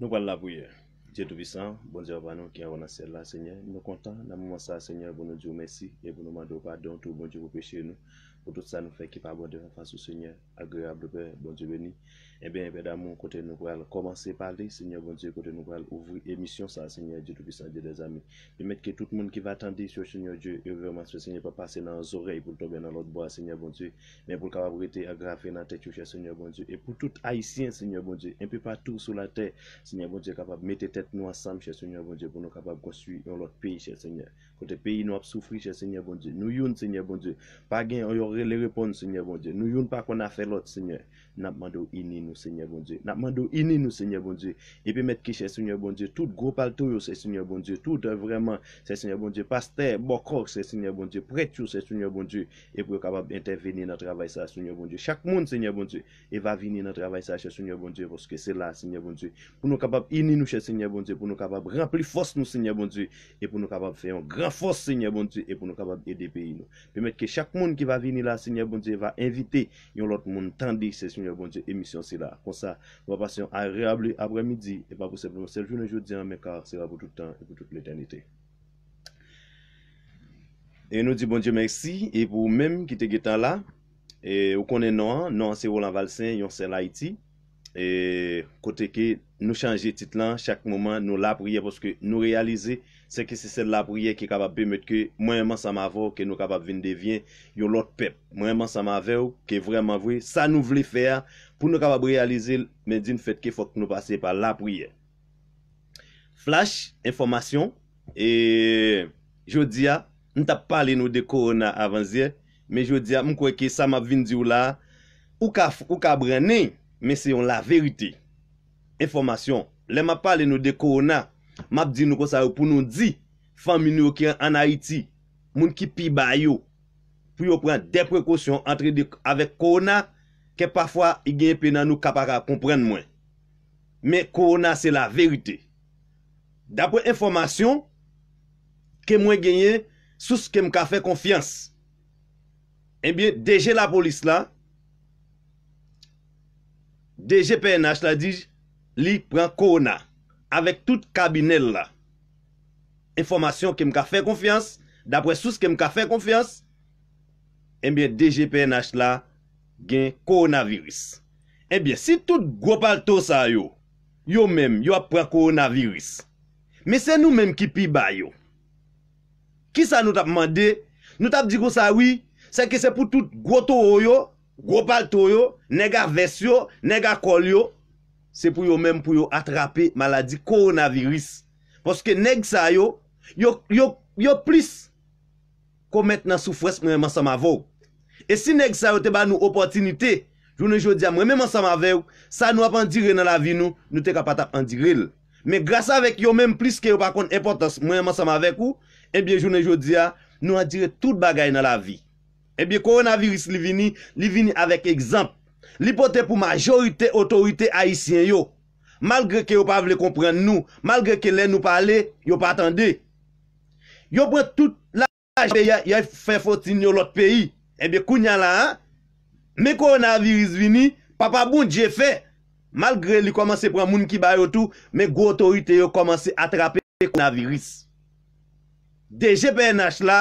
Nou wala pou ye. Dje tou visan. Bon diyo pa nou ki an wana ser la se nye. Nou kontan. Nan mou mwansa se nye. Bon nou diyo mwesi. E bon nou mandou pa don. Tou bon diyo pou peche nou. pour tout ça nous fait qui pas devant face au Seigneur, agréable Père, bon Dieu béni. Eh bien, Père d'amour, côté nous pour commencer par parler, Seigneur, bon Dieu, côté nous pour ouvrir émission ça, Seigneur Dieu Tout-Puissant, Dieu des amis. Permettre que tout le monde qui va attendre sur Seigneur Dieu, et vraiment ce Seigneur, pas passer dans nos oreilles pour tomber dans l'autre bois, Seigneur bon Dieu, mais pour capable été aggravé dans la tête, cher Seigneur bon Dieu, et pour tout haïtien, Seigneur bon Dieu, un peu partout sur la terre, Seigneur bon Dieu, capable de mettre tête nous ensemble, cher Seigneur bon Dieu, pour nous capable construire un autre pays, cher Seigneur. Kote peyi nou ap soufri che sènyè Bon-Djè. Nou youn sènyè Bon-Djè. Pa gen, yo yor le repon sènyè Bon-Djè. Nou youn pa kon a fè lot sènyè. Napman dou inin nou sènyè Bon-Djè. Napman dou inin nou sènyè Bon-Djè. E pèmèd ki sènyè Bon-Djè. Tout goupal tou yo sè sènyè Bon-Djè. Tout vreman sè sènyè Bon-Djè. Paster, bokor sè sènyè Bon-Djè. Pret chou sè sè sènyè Bon-Djè. E pou yo kabab interveni nan travay sa sè sènyè Bon fos se nye bon di, e pou nou kabab edi peyi nou. Pe met ke chak moun ki va bon vini bon bon non, non, la, se nye bon di, va invite yon lot moun tandi se se nye bon di, emisyon se la. Kon sa, wapas yon a reable apre midi, e pa pou se blon se ljoune joudi an, me kar se la pou toutan, pou tout l'eternite. E nou di bon di, mersi, e pou mèm ki te getan la, e ou konen nan, nan se Roland Valsen, yon se la iti, e kote ke nou chanje tit lan, chak mouman nou la pou ye, pou se ke nou realize, et Seke se se la priye ki kapap bemet ke mwenman sa ma vò ke nou kapap vin devyen yon lot pep. Mwenman sa ma vèw ke vreman vwe. Sa nou vle fè a pou nou kapap realize men di n fèt ke fòk nou pase pa la priye. Flash, informasyon. E jodi a, nou tap pale nou de korona avan zye. Men jodi a, mwen kweke sa ma vin di ou la. Ou ka brene, men se yon la verite. Informasyon, lè ma pale nou de korona. Mab di nou kon sa yo pou nou di, fami nou ki an Haiti, moun ki pi bayo, pou yo pren deprekosyon entre de, avek korona, ke pafwa i genye pe nan nou kapara, kompren mwen. Me korona se la verite. Dapwe informasyon, ke mwen genye, sou se ke mka fe konfians. Ebyen, eh deje la polis la, deje pe nan, la di, li pren korona. avèk tout kabinel la, informasyon ke m ka fè konfians, dapre sous ke m ka fè konfians, enbyè DGPNH la, gen koronavirus. Enbyè, si tout gwo pal to sa yo, yo mèm, yo ap pren koronavirus. Mè se nou mèm ki pi ba yo. Ki sa nou tap mande? Nou tap di kon sa wè, se ke se pou tout gwo to yo, gwo pal to yo, nega ves yo, nega kol yo, se pou yo menm pou yo atrape maladi koronaviris. Poske neg sa yo, yo plis komet nan soufres mwen monsam avou. E si neg sa yo te ba nou opotinite, jounen joudia mwen monsam avou, sa nou apandire nan la vi nou, nou te kapata apandirel. Men grasa vek yo menm plis ke yo pakon epotos mwen monsam avou, ebyen jounen joudia nou adire tout bagay nan la vi. Ebyen koronaviris li vini, li vini avek egzamp. Li pote pou majorite otorite aisyen yo. Malgre ke yo pa vle kompren nou. Malgre ke le nou pale, yo pa atende. Yo pre tout la jbe ya fè fòtine yo lot peyi. Ebe eh kounya la an. Me koronaviris vini, papaboun je fè. Malgre li komanse pre moun ki bayo tou, me gwo otorite yo komanse atrape koronaviris. Deje pe enach la,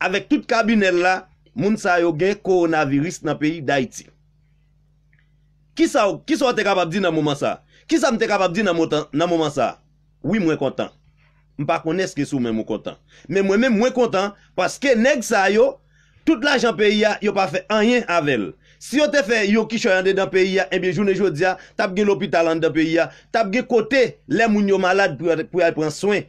avek tout kabinel la, moun sa yo gen koronaviris nan peyi da iti. Ki sa ou te kapab di nan mouman sa? Ki sa ou te kapab di nan mouman sa? Oui mwen kontan. Mpa konez ke sou mwen mwen kontan. Mwen mwen mwen kontan, paske neg sa yo, tout la jan peyi ya, yo pa fe anyen avel. Si yo te fe, yo ki choyande dan peyi ya, ebe joun e joud ya, tabge l'opitalan dan peyi ya, tabge kote, lem moun yo malade pou yal pren soen.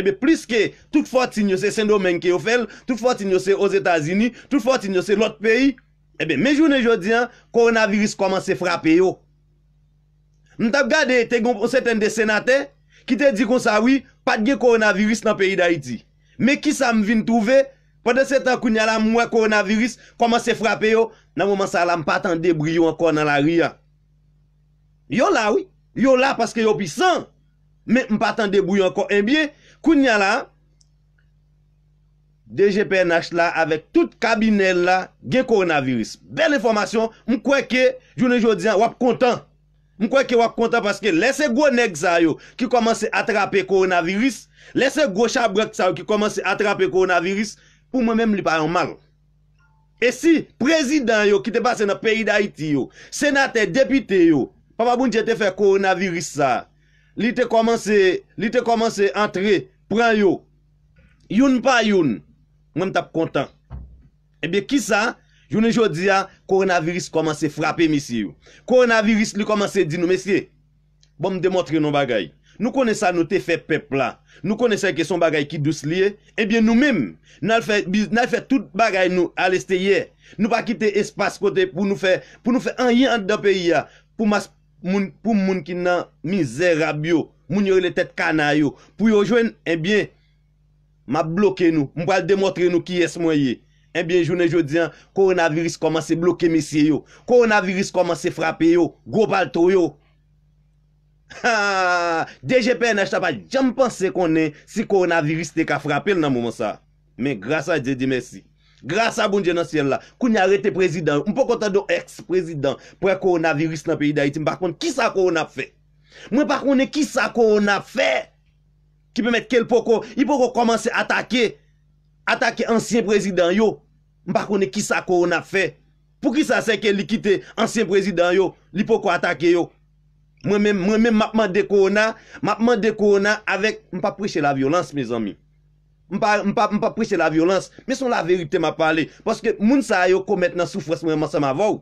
Ebe plis ke, tout forti nyo se Sendo men ke yo fel, tout forti nyo se o Zetasini, tout forti nyo se lot peyi, Ebe, eh me joun e joudi an, koronavirus koman se frape yo. Mwen tab gade, te gonp, mwen se ten de senate, ki te di kon sa, oui, pat gen koronavirus nan peyi da iti. Mwen ki sa m vin touve, pwede se ten koun nyalan mwen koronavirus koman se frape yo, nan mwen man sa la m patan debriyo an kon nan la riyan. Yo la, oui. Yo la, paske yo pi san. Mwen m patan debriyo an kon. Mwen biye, koun nyalan, DGPNH la avek tout kabinel la gen koronaviris. Bel informasyon, mkweke, jounen joun diyan wap kontan. Mkweke wap kontan paske lese go nek sa yo ki komanse atrape koronaviris. Lese go chabrek sa yo ki komanse atrape koronaviris. Pou mwen menm li pa yon mar. E si prezident yo ki te base nan peyi da iti yo, senate depite yo, papa bunje te fe koronaviris sa, li te komanse entre, pran yo, youn pa youn. Mwen tap kontan. Ebyen, ki sa? Jounen jodi ya, koronavirus komanse frape misi yo. Koronavirus li komanse di nou, mesye, bon m demotri nou bagay. Nou kone sa nou te fe pepla. Nou kone sa ke son bagay ki dous liye. Ebyen, nou mem, nan fè tout bagay nou aleste ye. Nou pa kite espas kote pou nou fè, pou nou fè an yi an da peyi ya. Pou moun ki nan mizerab yo, moun yori le tèt kana yo. Pou yo jwen, ebyen, Ma bloke nou, mwa al demotre nou ki es mwen ye. En eh bien, jounen joudian, koronaviris komanse bloke misye yo. Koronaviris komanse frape yo, go pal to yo. Ha! DGP ene, jta pa jam panse konen si koronaviris te ka frape l nan moun sa. Men, grasa DGP, merci. Grasa bon genosyen la, kouni arete prezident, mpo konta do ex-prezident pre koronaviris nan peyi da iti. Mwen pa konen, ki sa koronaviris? ki pe met kel poko, i poko komanse atake, atake ansyen prezident yo, mpa kone ki sa korona fe, pou ki sa seke likite ansyen prezident yo, li poko atake yo, mwen men mapman de korona, mapman de korona, mpa preche la violans, mwen pa preche la violans, mwen son la verite mpa pale, poske moun sa yo komet nan soufres mwen masama vou,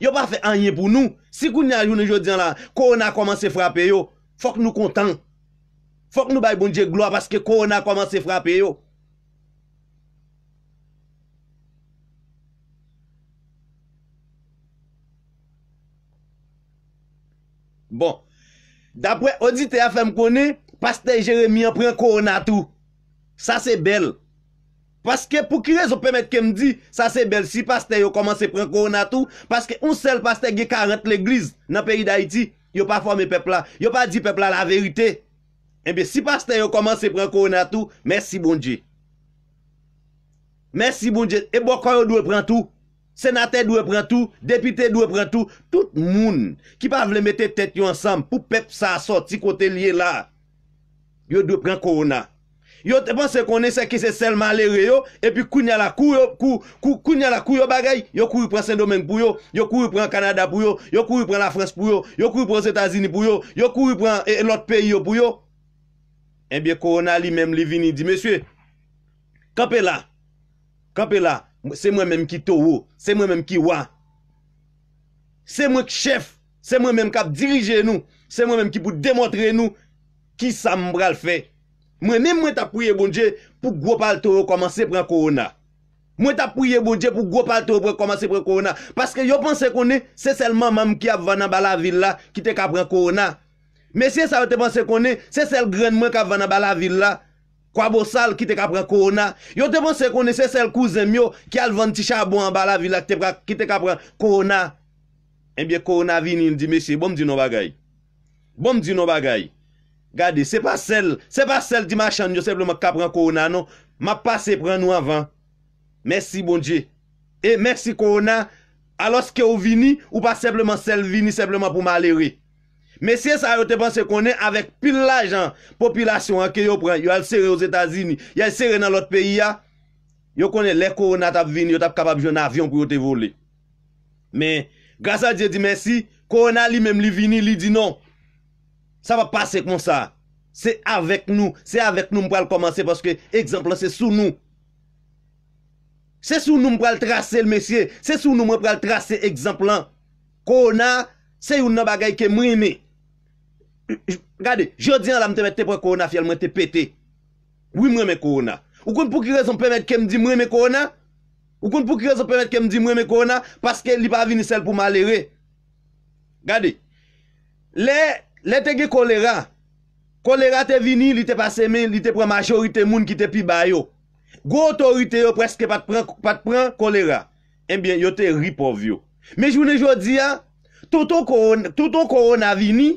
yo pa fe anye pou nou, si kou ni a joun anjou diyan la, korona komanse frape yo, fok nou kontan, Fok nou bay bonje glo apaske korona koman se frape yo. Bon. Dapwe odite ya fèm konè, paste Jeremia pren korona tou. Sa se bel. Paske pou kire zo pèmet kem di, sa se bel si paste yo koman se pren korona tou. Paske un sel paste ge 40 l'eglize nan peri d'Haïti, yo pa forme pepla. Yo pa di pepla la verite. Mbe eh sipaste yo komanse pren korona tou, mersi bonje. Mersi bonje, e bokan yo dwe pren tou. Senate dwe pren tou, depite dwe pren tou. Tout moun ki pa vle mette tet yo ansam pou pep sa asot si kote liye la. Yo dwe pren korona. Yo te panse konen se ki se selman le re yo, e pi kou nye la kou yo bagay, yo kou yu pren Saint-Domingue pou yo, yo kou yu pren Kanada pou yo, yo kou yu pren la Frans pou yo, yo kou yu pren Sétazini pou yo, yo kou yu pren el eh, ot peyi yo pou yo. Ebyè korona li mèm li vini, di mèsyè, kapè la, kapè la, se mèm mèm ki tou ou, se mèm mèm ki wè, se mèm mèm ki chef, se mèm mèm kap dirije nou, se mèm mèm ki pou demotre nou, ki sa mbra l fè. Mèm mèm mèm tapouye bonje pou gwo pal tou ou komanse pre korona, mèm tapouye bonje pou gwo pal tou ou komanse pre korona, paske yo panse konè, se selman mèm ki ap vana bala vil la, ki te kapren korona. Mesye, sa yo te pon se konen, se sel gren mwen ka van an bala villa, kwa bo sal ki te kapran korona. Yo te pon se konen, se sel kouzem yo ki al van ti chabon an bala villa ki te kapran korona. Enbyè korona vini, di mesye, bom di nou bagay. Bom di nou bagay. Gade, se pa sel, se pa sel di ma chan, yo sepleman ka pran korona, non. Ma pa se pran nou anvan. Mersi, bon diye. E, mersi korona. Aloske ou vini, ou pa sepleman sel vini, sepleman pou maleri. Mesye sa yo te panse konen avèk pil la jan, Popilasyon anke yo pran, yo al sere yo zetazi ni, Yo al sere nan lot peyi ya, Yo konen lè korona tap vin, yo tap kapab joun avyon pou yo te vole. Men, grasa diye di mesi, korona li mèm li vin, li di non. Sa va pase kon sa. Se avèk nou, se avèk nou mpral komanse, Paske egzamp lan se sou nou. Se sou nou mpral trase l mesye, Se sou nou mpral trase egzamp lan, Korona se yon nan bagay ke mreni. Gade, jodi an la m te met te pre korona fiyalman te pete Ou m reme korona Ou kon pou ki rezon pe met kem di m reme korona Ou kon pou ki rezon pe met kem di m reme korona Paske li pa vini sel pou malere Gade Le te ge kolera Kolera te vini, li te pase men Li te pre majorite moun ki te pi bayo Go to rite yo preske pat pren kolera Enbyen eh yo te ripo vyo Me jounen jodi an Touton korona vini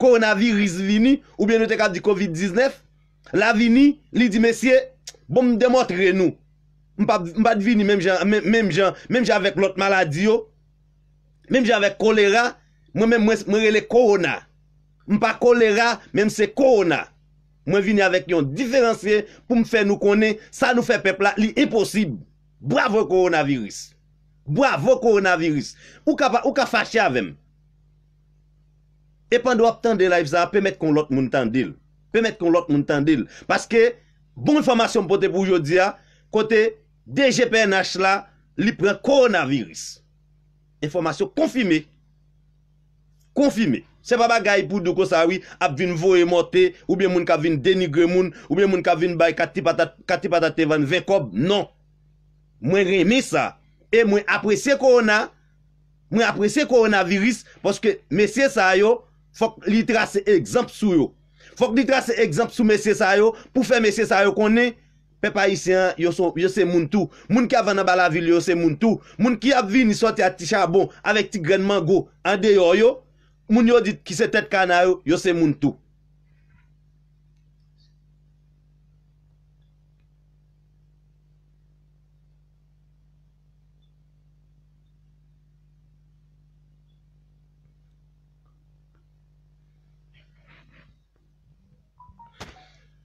koronaviris vini, oubyen nou te kade di COVID-19, la vini, li di mesye, bon m demotre nou, m pa di vini, menm jan, menm jan, menm jan vek lot maladi yo, menm jan vek kolera, mwen menm mwes mwerele korona, m pa kolera, menm se korona, mwen vini avek yon diferansye, pou m fè nou konen, sa nou fè pepla, li imposib, bravo koronaviris, bravo koronaviris, ou ka fache avem, E pandou ap tan de la, e vizan ap pemet kon lot moun tan dil. Pemet kon lot moun tan dil. Paske, bon informasyon mpote pou jodi ya, kote, DGPNH la, li pren koronavirus. Informasyon konfime. Konfime. Se pa ba gaipou do ko sawi, ap vin vo e mote, oubyen moun ka vin denigre moun, oubyen moun ka vin bay katipata tevan vekob, non. Mwen remi sa, e mwen apresye koronavirus, mwen apresye koronavirus, paske, mwen se sa yo, Fok li trase egzamp sou yo Fok li trase egzamp sou mesye sa yo Pou fe mesye sa yo konen Pepayisyen yo se moun tou Moun ki avan nan bala vil yo se moun tou Moun ki avvi ni sote a ti chabon Avek ti gren mango ande yo yo Moun yo dit ki se tet kanayo Yo se moun tou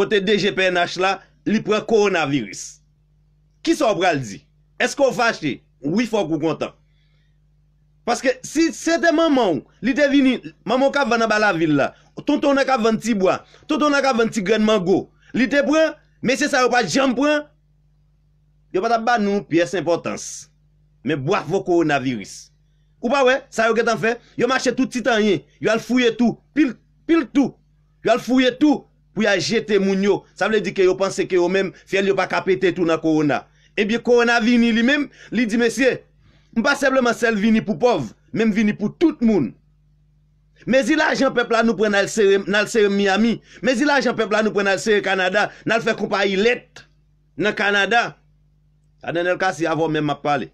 Bote DGPNH la, li pre koronaviris. Ki sa ou pre al di? Eske ou fache? Ou ifo kou kontan? Paske si se te maman ou, li te vini, maman ou ka vana ba la vil la, ton ton a ka vanti boan, ton ton a ka vanti gren mango, li te pre, mese sa ou pa jem pre, yo pata ban nou piyes importans. Men boak vo koronaviris. Ou pa we, sa ou ketan fe? Yo mache tout titanye, yo al fouye tout, pil tout, yo al fouye tout, pou ya jete moun yo, sa vle di ke yo panse ke yo men, fye li yo pa kapete tou nan korona, e eh bie korona vini li men, li di mesye, mba sebleman sel vini pou pov, men vini pou tout moun, mezi la jen pepla nou prena l seri Miami, mezi la jen pepla nou prena l seri Kanada, nan fe kompa ilet, nan Kanada, ane nel kasi avon men map pale,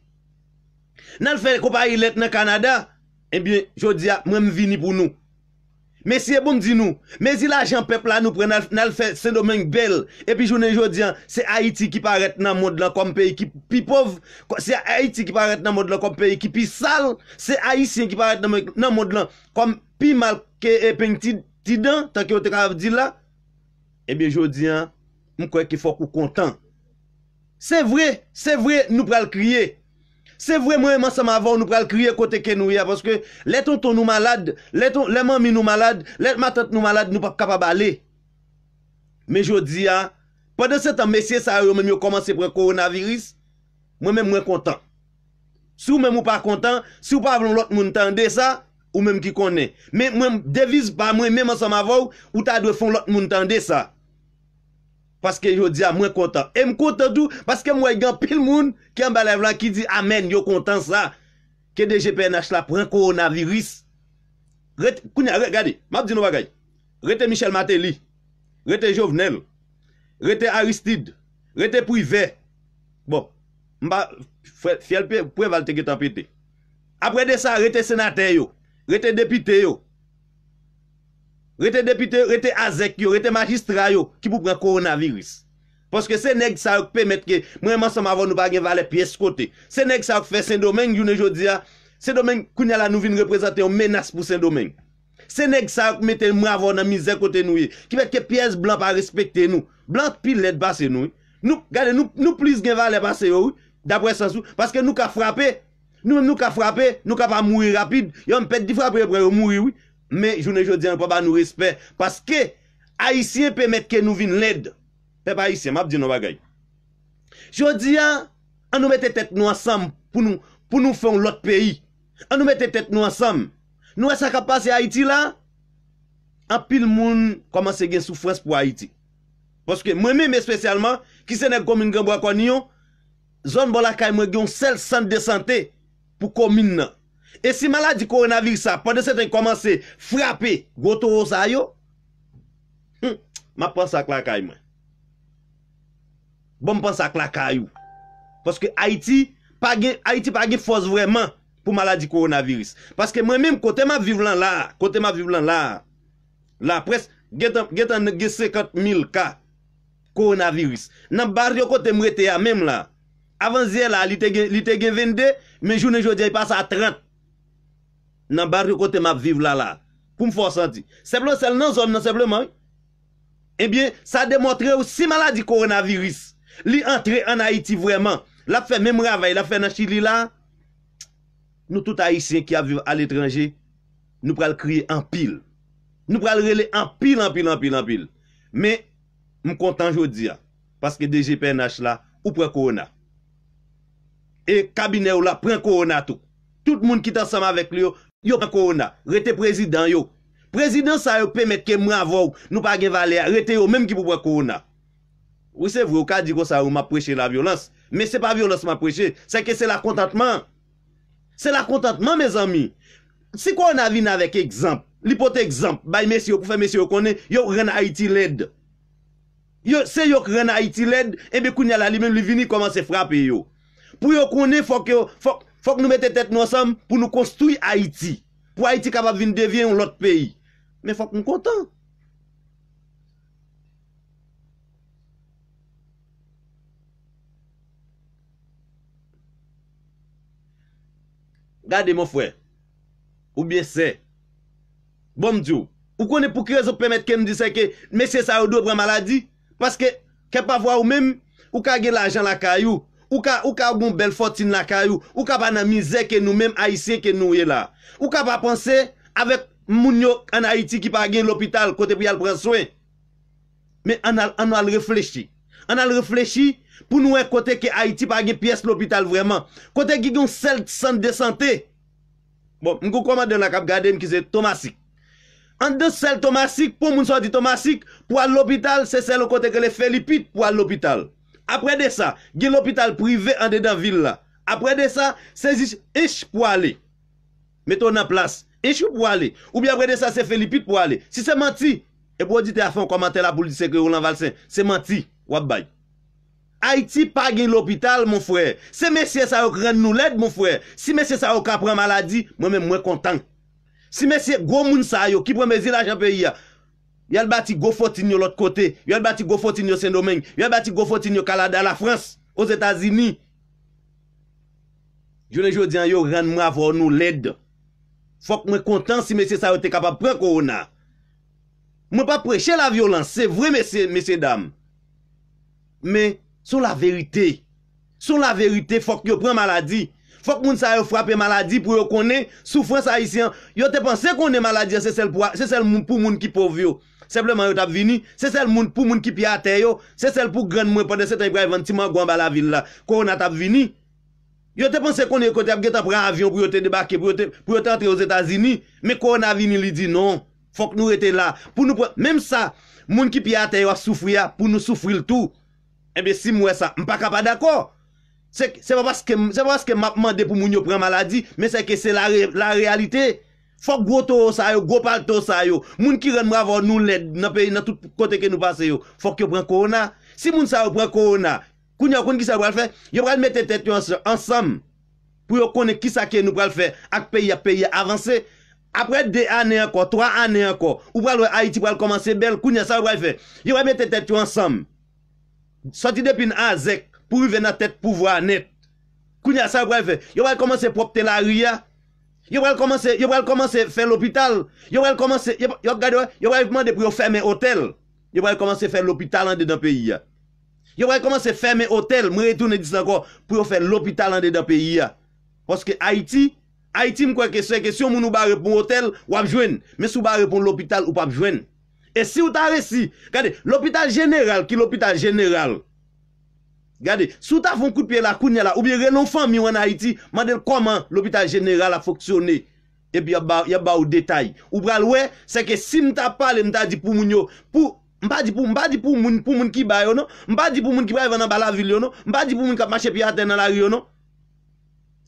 nan fe kompa ilet nan Kanada, e eh bie jodi ya, mwen vini pou nou, Mesi e bom di nou, mesi la jen pepla nou pre nan l fè sen domen bel, epi jounen joudian, se Haiti ki paret nan mod lan kom peyi ki pi pov, se Haiti ki paret nan mod lan kom peyi ki pi sal, se Haitien ki paret nan mod lan kom pi mal ke epen ti dan, tan ki yo te kav di la, epi joudian, mkwe ki fok ou kontan. Se vre, se vre nou pre l kriye, Se vwe mwen man sa ma vou nou pral kriye kote ke nou ya, poske leton ton nou malade, leton lèman mi nou malade, leton matot nou malade nou pap kapab ale. Me jodi ya, pwede se tan mesye sa yo mwen mwen yon komanse pre koronaviris, mwen mwen mwen kontan. Si ou mwen mwen par kontan, si ou pa vlon lot moun tende sa, ou mwen mwen ki konen. Me devise pa mwen mwen man sa ma vou, ou ta dwe fon lot moun tende sa. Paske yo diya mwen kontan. E mwen kontan dou, paske mwen gen pil moun ki yon balay vlan ki di, amen, yo kontan sa. Ke DGPNH la pren koronaviris. Gade, map di nou bagay. Rete Michel Mateli. Rete Jovenel. Rete Aristide. Rete Pouivet. Bon, mba fiel pre-Valtegetan pete. Apre de sa, rete senate yo. Rete depite yo. rete depite, rete azek yo, rete magistra yo ki pou pran koronaviris poske sè neg sa ok pe met ke mwen man som avon nou pa genva le piyes kote sè neg sa ok fe sèndomeng e sèndomeng koun yala nou vin represente yon menas pou sèndomeng sè neg sa ok mette mwen avon nan mizè kote nou ye ki met ke piyes blan pa respekte nou blan pil let basse nou nou plis genva le basse yo dapre sansou, paske nou ka frape nou mèm nou ka frape, nou ka pa mouri rapide yon pet di frape, mouri woui Me jounen joudian pou ba nou respect Paske Aisyen pe metke nou vin led Pep Aisyen, map di nou bagay Joudian An nou mette tet nou ansam Pou nou pou nou foun lot peyi An nou mette tet nou ansam Nou esakapase Aiti la An pil moun koman se gen soufrens pou Aiti Paske mwen mwen mwen spesyalman Ki sene komin genbo akwa nyon Zon bolakay mwen gen sel Sante de sante pou komin nan E si maladi koronavirus sa, pwede se ten komanse frape, goto ou sa yo, hm, ma pwese ak lakay mwen. Bon mwese ak lakay yo. Pwese ke Haiti, Haiti pa gen fos vreman pou maladi koronavirus. Pwese ke mwen menm kote ma vivlan la, kote ma vivlan la, la pres, getan ge 50 mil ka koronavirus. Nan bar yo kote mwete ya menm la. Avan zye la, li te gen vende, men jounen jounen yi pasa a 30. nan barri kote map viv la la. Pou m fò santi. Sèplem sèl nan zon nan sèplem man. Ebyen, sa demotre ou si maladi koronaviris. Li antre an Haiti vreman. La fè mèm ravae, la fè nan Chili la. Nou tout Haitien ki ap viv al etranje, nou pral kriye an pil. Nou pral rele an pil, an pil, an pil, an pil. Me, m kontan jodi ya. Paske DGPNH la, ou pran koronat. E kabine ou la, pran koronat ou. Tout moun ki tan sam avek li yo, Yo pa korona, rete prezidant yo. Prezidant sa yo pemet ke mravou, nou pa gen valea, rete yo, mèm ki pou pa korona. Ou se vro ka, di kon sa yo m apreche la violans. Mè se pa violans m apreche, se ke se la kontantman. Se la kontantman, mè zami. Se kon a vin avèk ekzamp, li pote ekzamp, bay mèsy yo pou fè mèsy yo konen, yo ren a iti led. Yo se yo ren a iti led, ebe koun yalali mèm li vini koman se frape yo. Pou yo konen, fok yo, fok. Fòk nou mette tèt nou ansèm pou nou konstouy Haïti. Pou Haïti kabab vi nou devyen ou l'ot peyi. Men fòk nou kontan. Gade mou fwe. Ou bie bon, se. Bon mdi ou. Ou konè pou krezo pèmèt ke nou disè ke mesye sa yo do bre maladi. Paske ke pa vwa ou mèm. Ou kage la ajan la kayou. Ou. Ou ka bon bel fote sin la kayou, ou ka pa nan mizè ke nou, menm Aïtse ke nou ye la. Ou ka pa panse avèk moun yo an Aïtse ki pa gen l'opital kote pou yal pran swen. Men an al reflechi. An al reflechi pou nou wè e kote ke Aïtse pa gen piès l'opital vreman. Kote ki yon sel sante de sante. Bon, mkou koma den la kap gade mkise Tomasik. An de sel Tomasik, pou moun sa di Tomasik, pou al l'opital, se sel o kote ke le Felipid pou al l'opital. Apre de sa, gen l'opital prive ande dan ville la. Apre de sa, se zis, eche pou ale. Meto nan plas, eche pou ale. Ou bi apre de sa, se felipit pou ale. Si se manti, ebo di te afe un komante la pou li sekre ou lan valsen. Se manti, wab bay. Haiti pa gen l'opital, mon frè. Se mesye sa yo kren nou led, mon frè. Si mesye sa yo ka pren maladi, mwen mwen kontan. Si mesye gwo moun sa yo, ki pren me zilajan peyi ya. Yal bati gofotin yo lot kote, yal bati gofotin yo Saint-Domingue, yal bati gofotin yo Canada, la France, os Etats-Unis. Jounen joudian yo ren mwa avon nou led. Fok mwen kontan si mwen se sa yo te kapap pre korona. Mwen pa preche la violans, se vre mwen se, mwen se dam. Men, son la verite, son la verite fok yo pre maladi. Fok mwen sa yo frape maladi pou yo konen soufren sa isyan. Yo te pense konen maladi an se sel pou mwen ki povyo. Sempleman yo tap vini, se sel moun pou moun ki pi ate yo, se sel pou gran mwen pande setan yi pre yi vantim an gwan ba la vin la. Korona tap vini, yo te ponsen konye kote ap ge tap pran avyon pou yo te debake, pou yo te antre yo Zetazini, me korona vini li di non, fok nou rete la. Mem sa, moun ki pi ate yo a soufri ya, pou nou soufri l'tou, ebe si mwen sa, mpa kapa d'akor. Se pa paske mapman de pou moun yo pran maladi, me se ke se la realite. Fok gwo tou sa yo, gwo pal tou sa yo, moun ki ren mwavon nou led nan peyi nan tout kote ke nou pase yo, fok yo pren korona. Si moun sa yo pren korona, kounya wè konen ki sa wè wè fè, yo wè mette tet yo ansam pou yo konen ki sa ke nou wè wè fè ak peyi ap peyi avanse. Apre de ane anko, trwa ane anko, ou wè wè Haiti wè wè wè komanse bel, kounya sa wè wè fè, yo wè mette tet yo ansam. Soti depin an zek pou yve nan tet pou wwa net. Kounya sa wè wè fè, yo wè wè komanse popte la ria. Yo wèl komanse, yo wèl komanse fè l'hopital, yo wèl komanse, yo wèl komanse pou yo fè mè hotel, yo wèl komanse fè l'hopital an de dan peyi ya. Yo wèl komanse fè mè hotel, mè retounè dis lankò, pou yo fè l'hopital an de dan peyi ya. Poske Haiti, Haiti mkwè kè sè, kè si yon moun ou ba repoun hotel, wapjwen, mè sou ba repoun l'hopital, wapjwen. E si ou ta resi, kade, l'hopital jeneral, ki l'hopital jeneral? Gade, sou ta fon kout piye la kounye la, ou biye renonfan mi ou an Haiti, man den koman l'hôpital general a foksyone, epi ap ba ou detay. Ou pral we, se ke si mta pale mta di pou moun yo, mpa di pou moun ki bayo no, mpa di pou moun ki bayo nan bala vil yo no, mpa di pou moun kap mache pi ate nan la riyo no.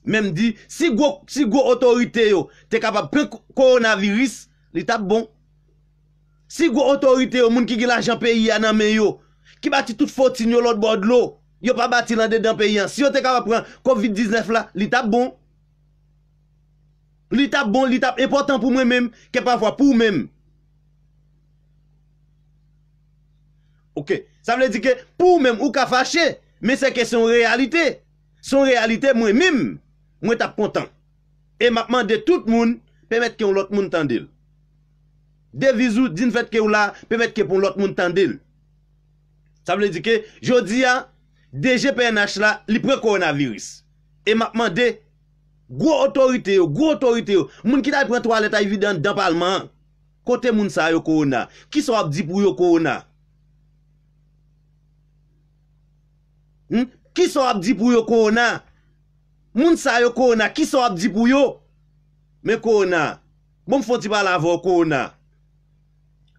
Mem di, si gwo otorite yo, te kapap prek koronavirus, li tap bon. Si gwo otorite yo, moun ki gila jampè yi ananmen yo, ki bati tout fotsi nyo lòt bòd lò, Yo pa bati lande dan pe yon. Si yo te kap apren COVID-19 la, li tap bon. Li tap bon, li tap important pou mwen menm, ke pa fwa pou menm. Ok, sa mwen di ke pou menm, ou ka fache, men se ke son realite. Son realite mwen menm, mwen tap content. E mapman de tout moun, pemet ke yon lot moun tan dil. De vizou, din fèt ke yon la, pemet ke yon lot moun tan dil. Sa mwen di ke, jodi ya, DGPNH la, li pre koronaviris. E mapman de, gwo otorite yo, gwo otorite yo, moun ki da yi pre toaleta yi vidan dapalman, kote moun sa yo koronan, ki so ap di pou yo koronan? Hmm? Ki so ap di pou yo koronan? Moun sa yo koronan, ki so ap di pou yo? Me koronan, bon moun foti bala vò koronan?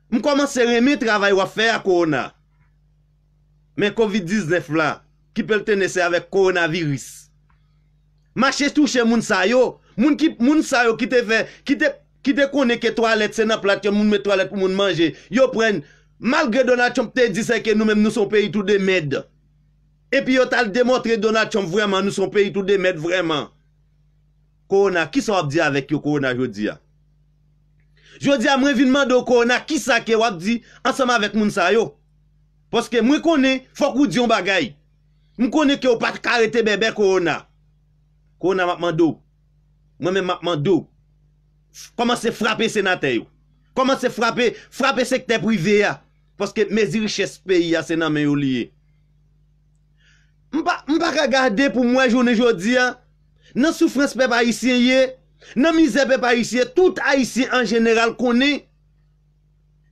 Mou koman sereme travay wafè ya koronan? Men COVID-19 la, ki pel tenese avèk koronaviris. Mache touche moun sayo, moun sayo ki te konneke toalet, se nan plat yon moun mè toalet pou moun manje, yo pren, malgre Donald Trump te disè ke nou mèm nou son peyi tout de med. Epi yo tal demotre Donald Trump vreman, nou son peyi tout de med vreman. Korona, ki sa wap di avèk yo korona jodi ya? Jodi ya mwen vinman do korona, ki sa ke wap di ansama avèk moun sayo? Poske mwen kone, fok wou diyon bagay. Mwen kone ki yo pat karete bebe korona. Korona mapman do. Mwen men mapman do. Koman se frape senate yo. Koman se frape, frape sekte privye ya. Poske mezi riches peyi ya senan men yo liye. Mwen pa kagarde pou mwen jounen jodi ya. Nan soufrans pepe aisyen ye. Nan mizè pepe aisyen. Tout aisyen an jeneral kone.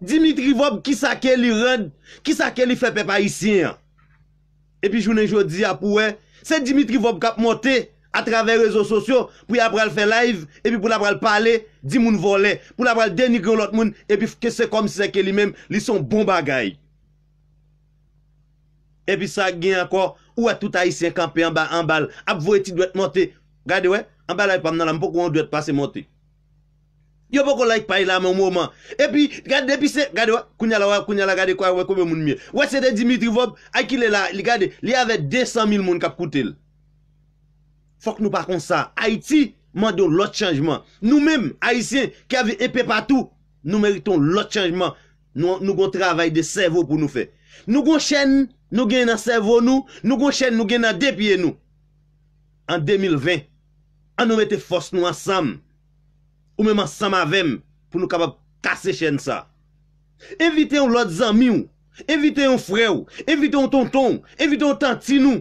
Dimitri Vob ki sa ke li red, ki sa ke li fepe pa isi an. E pi jounen jodi ap wè, se Dimitri Vob kap motè a travè rezo sosyo, pou y ap pral fè live, epi pou l'ap pral pale, di moun vole, pou l'ap pral denigre lout moun, epi ke se kom se ke li men, li son bon bagay. Epi sa gen anko, ou wè tout a isi an kampè anba, anbal, ap vwè ti dwet motè. Gade wè, anbal ay pamanan, pou kwen dwet pase motè. Yo pou kon like paye la moun mouman. E pi, gade, e pi se, gade wak, kunyala wak, kunyala gade kwa, wak kome moun miye. Wak se de Dimitri Vop, ay ki le la, li gade, li ave 200 mil moun kap koutel. Fok nou pa kon sa. Haiti man don lot chanjman. Nou menm, Haitien, ki ave epepa tou, nou meriton lot chanjman. Nou kon travay de servo pou nou fe. Nou kon chen, nou gen nan servo nou, nou kon chen, nou gen nan depye nou. An 2020, an nou mette fos nou ansam, Ou menman sa mavem pou nou kabab kase chen sa. Evite yon lot zanmi ou, evite yon fre ou, evite yon tonton ou, evite yon tantin ou.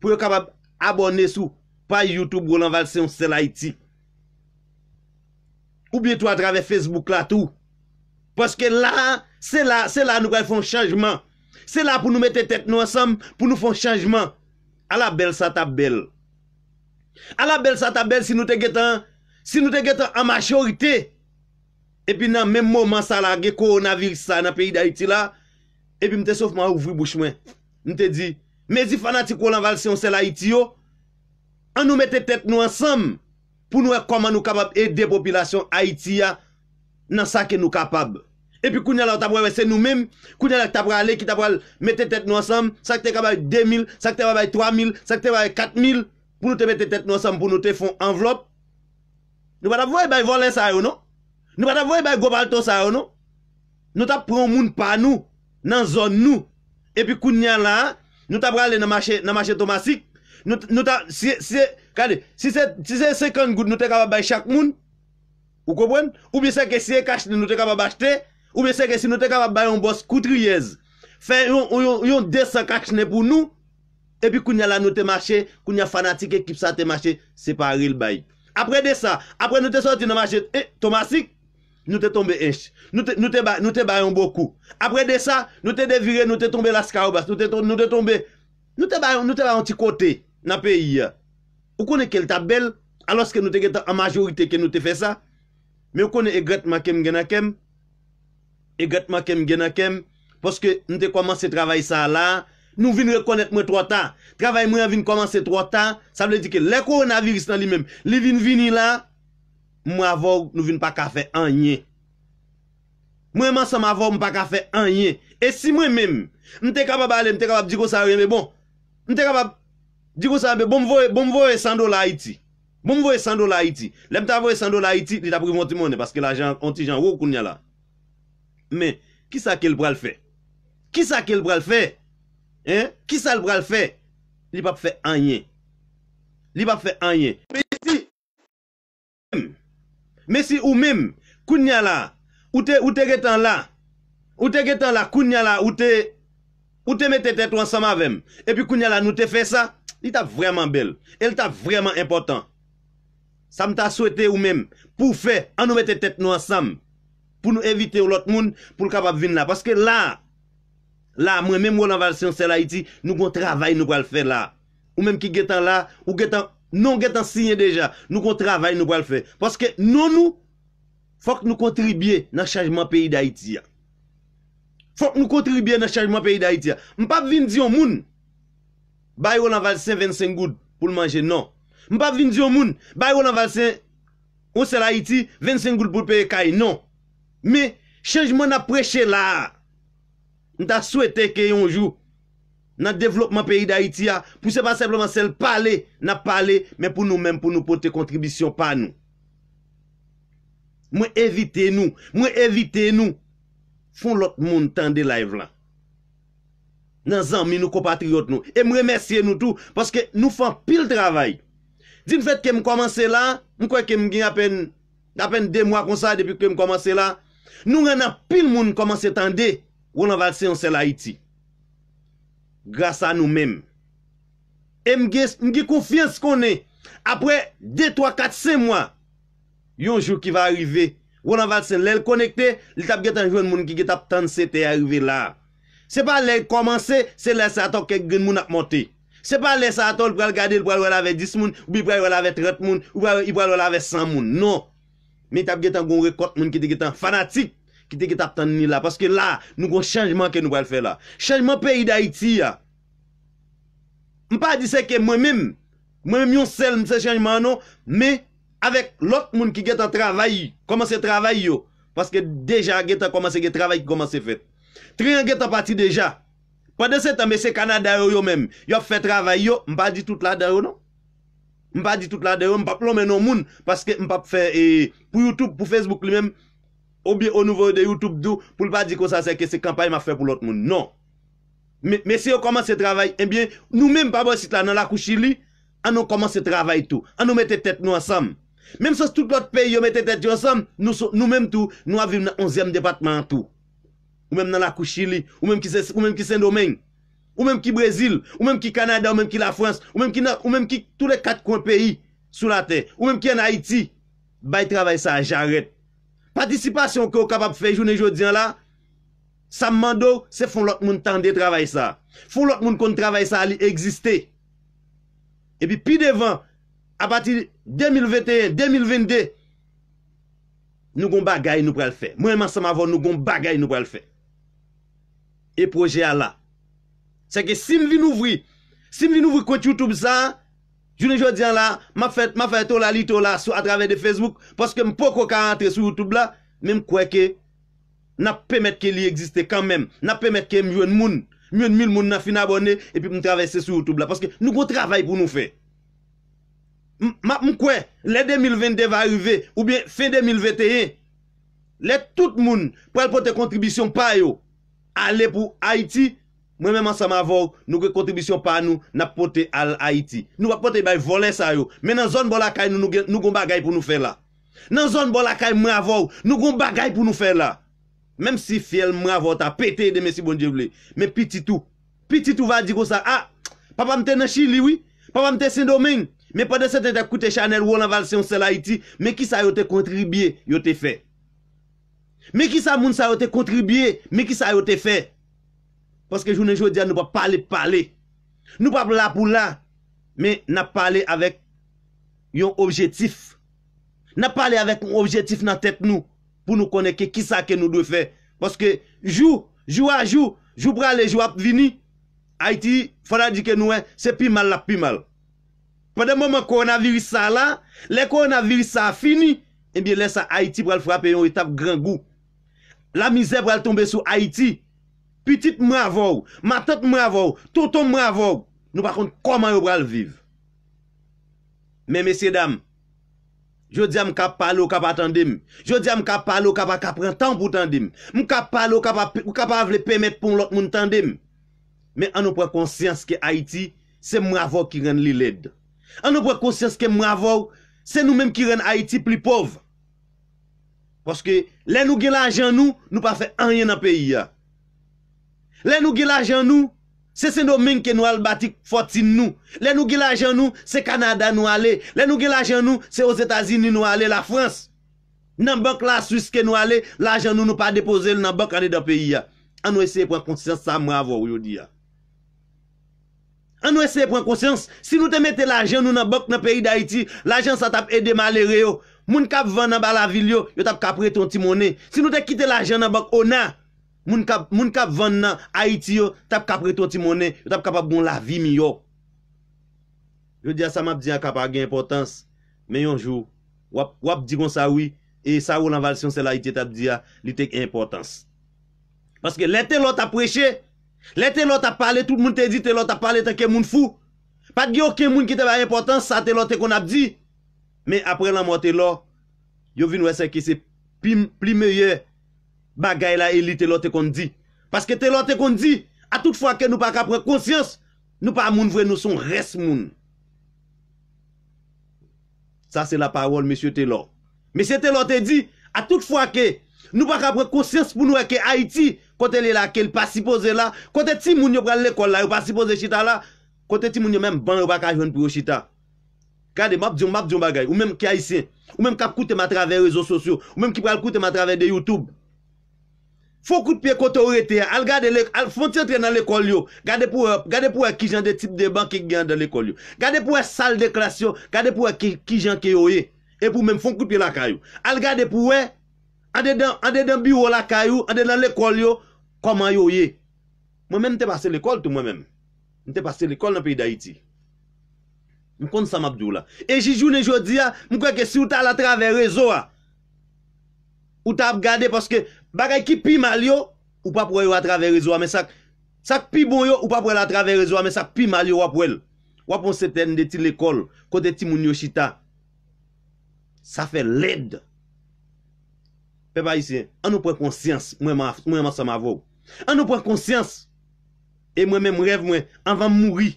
Pou yo kabab abone sou pa Youtube ou lanval se yon selay ti. Oubye to a trave Facebook la tou. Paske la, se la, se la nou gwa yon foun chanjman. Se la pou nou mette tek nou ansam pou nou foun chanjman. A la bel sa tabel. A la bel sa tabel si nou te getan... Si nou te get an amachorite, epi nan menmouman sa la ge kou nan vir sa nan peyi de Haiti la, epi mte sofman ouvri bouchmen. Mte di, mezi fana ti kou lan val si yon sel Haiti yo, an nou mette tet nou ansam, pou nou e koman nou kapab e depopilasyon Haiti ya, nan sa ke nou kapab. Epi kou nye la ou tabwale se nou menm, kou nye la tabwale ki tabwale mette tet nou ansam, sa ki te kapab e 2000, sa ki te kapab e 3000, sa ki te kapab e 4000, pou nou te mette tet nou ansam, pou nou te fon envelop, Nou pat ap voye bay volen sa yo non? nou. Nou pat ap voye bay gobalto sa yo nou. Nou tap pron moun pa nou. Nan zon nou. E pi koun nyan la. Nou tap prale nan mashe Tomasik. Nou ta siye, siye, kade. Si se sekon gout nou te kaba bay chak moun. Ou kobwen. Ou bi seke siye kachne nou te kaba bachte. Ou bi seke si nou te kaba bay yon bos koutriyez. Fe yon desa kachne pou nou. E pi koun nyan la nou te mashe. Koun nyan fanatik ekip sa te mashe. Se pa ril bayi. apre de sa, apre nou te soti nan majit, e, Thomasik, nou te tombe enche, nou te bayon bokou, apre de sa, nou te devire, nou te tombe la skaobas, nou te tombe, nou te bayon, nou te bayon ti kote nan peyi ya, ou kone kel tabel, aloske nou te getan an majorite ke nou te fe sa, me ou kone egret makem genakem, egret makem genakem, poske nou te komanse travay sa la, Nou vin rekonet mwen tro tan. Travay mwen vin komanse tro tan. Sa mwen dike le koronaviris nan li men. Li vin vini la. Mwen avog nou vin pa kafe anye. Mwen man sa mwen avog mwen pa kafe anye. E si mwen men. Mwen te kapab ale. Mwen te kapab dikosare. Bon, mwen te kapab. Dikosare. Bon mwoye sando la iti. Bon mwoye sando la iti. Lem ta mwoye sando la iti. Li ta privon ti mwone. Paske la jan. Onti jan wokoun ya la. Men. Ki sa kel pral fe? Ki sa kel pral fe? Eh. Ki sa l bral fè? Li pap fè anye. Li pap fè anye. Mè si ou mèm, kounya la, ou te getan la, ou te getan la, kounya la, ou te mette tèt ou ansama vèm. E pi kounya la nou te fè sa, li ta vreman bel. El ta vreman important. Sam ta souwete ou mèm, pou fè anou mette tèt nou ansam. Pou nou evite ou lot moun, pou l kapap vin la. Paske la, La, mwen mèm wè nan valse yon sel Haiti, nou kon travay nou kwa l fè la. Ou mèm ki getan la, ou getan, nou getan sinye deja, nou kon travay nou kwa l fè. Paske nou nou, fòk nou kontribye nan chajman peyi da Haiti ya. Fòk nou kontribye nan chajman peyi da Haiti ya. Mpap vin di yon moun, bayi wè nan valse yon 25 goud pou l manje, non. Mpap vin di yon moun, bayi wè nan valse yon sel Haiti, 25 goud pou l peyi kayi, non. Me, chanjman apreche la a. Nta souwete ke yonjou nan devlopman peyi d'Aitia pou se pa sepleman sel pale nan pale men pou nou men pou nou pote kontribisyon pa nou. Mwen evite nou, mwen evite nou, fon lot moun tan de live la. Nan zan mi nou kopatriot nou e mwen remersye nou tou paske nou fan pil travay. Din fet ke mwen komanse la, mwen kwen ke mwen gen apen apen de mwa kon sa depi ke mwen komanse la, nou re nan pil moun komanse tan de Ronan Valse yon se la iti. Grasa nou men. E mge konfiyen sko ne. Apre 2, 3, 4, 5 mwen. Yo jou ki va arrive. Ronan Valse lèl konekte. Lèl tap getan joun moun ki getan 37 e arrive la. Se pa lèl komanse, se lèl sa tol ke gen moun ap moti. Se pa lèl sa tol pou al gade lèl pou al wala ve 10 moun. Ou bi pou al wala ve 30 moun. Ou bi pou al wala ve 100 moun. Non. Me tap getan goun rekot moun ki de getan fanatik. ki te ke tap tan ni la. Paske la, nou kon chanjman ke nou pal fe la. Chanjman peyi da iti ya. M pa di se ke mwen mim, mwen mim yon sel mwen se chanjman non, me, avek lot moun ki get an travayi, koman se travayi yo, paske deja get an koman se get travayi koman se fet. Triyan get an pati deja. Pan de set an, me se kanan da yo yo menm. Yo pfe travayi yo, m pa di tout la da yo non. M pa di tout la da yo, m pa plon men non moun, paske m pa pfe, eh, pou Youtube, pou Facebook li menm, Ou biye ou nouvo de Youtube dou, pou l pa di kon sa se ke se kampaye ma fe pou l ot moun. Non. Me se yo komanse travay, en biye, nou menm baboy sit la ah nan non, ah non, la kouchili, an nou komanse travay tou, an nou mette tet nou ansam. Menm sa tout l ot peyi yo mette tet yo ansam, nou menm tou, nou avim nan onzèm depatman tou. Ou menm nan la kouchili, ou menm ki Saint-Domingue, ou menm ki Brésil, ou menm ki Kanada, ou menm ki la Frans, ou menm ki tout le kat kon peyi sou la te, ou menm ki en Haiti, bay travay sa, jaret. Patisipasyon ki ou kapap fey jounen joudyen la, sa mman do, se fon lot moun tan de travay sa. Fon lot moun kon travay sa li egziste. Epi pi devan, apati 2021, 2022, nou kon bagay nou prel fey. Mwen man sam avon nou kon bagay nou prel fey. E proje a la. Se ke sim vi nou vwi, sim vi nou vwi konti ou toub sa an, Jouni jwa diyan la, ma fète, ma fète to la, li to la, sou a travè de Facebook, paske m pou koka antre sou YouTube la, mè m kweke, na pèmèt ke li egziste kanmèm, na pèmèt ke m yon moun, m yon mil moun nan fin abonè, epi m travè se sou YouTube la, paske nou kon travè pou nou fè. M kwe, le 2022 va rive, oubyen fin 2021, le tout moun, pou al potè kontribisyon pa yo, ale pou Haiti, Mwen menman sa ma avou, nou ge kontribisyon pa nou na pote al Haiti. Nou pa pote bay vole sa yo. Men nan zon bol akay nou gen, nou gen bagay pou nou fe la. Nan zon bol akay mwen avou, nou gen bagay pou nou fe la. Mem si fiel mwen avou ta pete de men si bon diye vle. Men piti tou, piti tou va di go sa. Ha, ah, pa pa mte nan Chili oui, pa pa mte Saint-Domingue. Men pote se te de koute chanel wou la valse yon sel Haiti. Men ki sa yo te kontribye, yo te fe. Men ki sa moun sa yo te kontribye, men ki sa yo te fe. Paske jounen joun diyan nou pa pale pale. Nou pa bla pou la. Men na pale avek yon objetif. Na pale avek yon objetif nan tek nou. Pou nou koneke kisa ke nou dwe fe. Paske jou, jou a jou. Jou prale jou ap vini. Haiti fwana dike nou e, se pimal la pimal. Po de momen koronavirisa la. Le koronavirisa fini. E mi lensa Haiti prale fwape yon etap grangou. La mize prale tombe sou Haiti. pitit mravou, matat mravou, tonton mravou, nou pa kont koman yo bral vive. Men, mesye dam, jodi am kapal ou kapatandim, jodi am kapal ou kapakapren tanpoutandim, mkapal ou kapavle pemet pon lot moun tandim. Men, an nou prekonsyans ke Haiti, se mravou ki ren li led. An nou prekonsyans ke mravou, se nou menm ki ren Haiti pli pov. Poske, le nou gela jan nou, nou pa fe anyen nan peyi ya. Le nou gil ajen nou, se se nou menk ke nou al batik foti nou. Le nou gil ajen nou, se Kanada nou ale. Le nou gil ajen nou, se os Etazini nou ale la Frans. Nan bok la Suisse ke nou ale, la ajen nou nou pa depoze l nan bok ane da peyi ya. Anou eseye pren konsyans, sa mwa avou ou yo di ya. Anou eseye pren konsyans, si nou te mette la ajen nou nan bok nan peyi da iti, la ajen sa tap ede malere yo. Moun kap van nan bala vil yo, yo tap kap re ton timone. Si nou te kite la ajen nan bok ona, Moun kap ven nan a iti yo, tap kap reto ti mounen, yo tap kap ap bon la vi mi yo. Yo di a sa map di a kap agen importans, me yon jou, wap di kon sa ou, e sa ou nan valisyon se la iti yo tap di a li tek importans. Paske lete lò tap preche, lete lò tap pale, tout moun te di te lò tap pale te ke moun fou. Pat ge yo ke moun ki te ba importans, sa te lò te kon ap di. Me apre lan mòte lò, yo vin wese ki se pli meye lò. bagay la elite l'autre qu'on dit. Parce que te l'autre qu'on dit, à toute fois que nous pas capre conscience, nous pas moun vre nous son reste moun. Ça c'est la parole monsieur Taylor. Monsieur Taylor te dit, à toute fois que nous pas capre conscience pour nous que Haïti quand elle est là qu'elle pas pose là, quand ti moun yo pral l'école là, yo pas pose chita là, quand ti moun yo même ban yo pas ka joindre pour chita. Kade, map diyon, map diyon bagay. Ou même qui haïtien, Ou même kap koute ma travers réseaux sociaux Ou même qui pral koute ma travers de Youtube. Fonkout piye kote ou rete ya, al gade le... Al fonkout piye nan lekol yo, gade pou e... Gade pou e kijan de tip de banki gyan dan lekol yo. Gade pou e sal de klas yo, gade pou e kijan ki yo ye. E pou men fonkout piye la kayo. Al gade pou e... Ande dan biwo la kayo, ande dan lekol yo, koman yo ye. Mwen men nte pase lekol tou mwen men. Nte pase lekol nan piye da iti. Mwen kon sa mabdou la. E jijou ne jodi ya, mwen kweke si ou ta la traver rezo ya. Ah, ou ta ap gade poske... Bagay ki pi mal yo, ou pa pou el atraveri zo, me sak pi bon yo, ou pa pou el atraveri zo, me sak pi mal yo wap wel. Wap monseten de ti lekol, kote ti moun Yoshita. Sa fe led. Pe ba yisi, an ou pre konsyans, mwen masam avou. An ou pre konsyans, e mwen men mwerev mwen, an van mwuri.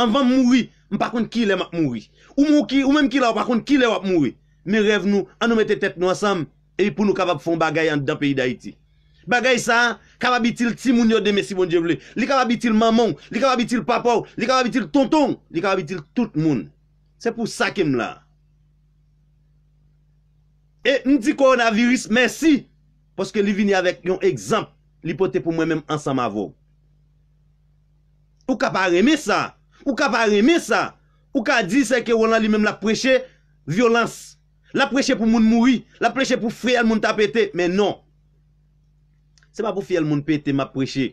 An van mwuri, mwen pakoun ki lè mwap mwuri. Ou mwen ki lè wap pakoun ki lè wap mwuri. Men rev nou, an nou mette tet nou asam, E pou nou kaba pou fon bagay an dan peyi da iti. Bagay sa, kaba bitil timoun yo de mesi bon diyevle. Li kaba bitil mamon, li kaba bitil papou, li kaba bitil tonton, li kaba bitil tout moun. Se pou sa kem la. E n di koronavirus, mersi. Poske li vini avek yon egzamp, li pote pou mwen men ansan mavo. Ou kaba reme sa, ou kaba reme sa. Ou kaba di se ke wala li men la preche, violansi. La preche pou moun mouri, la preche pou fiyal moun tapete, men non. Se pa pou fiyal moun pete ma preche,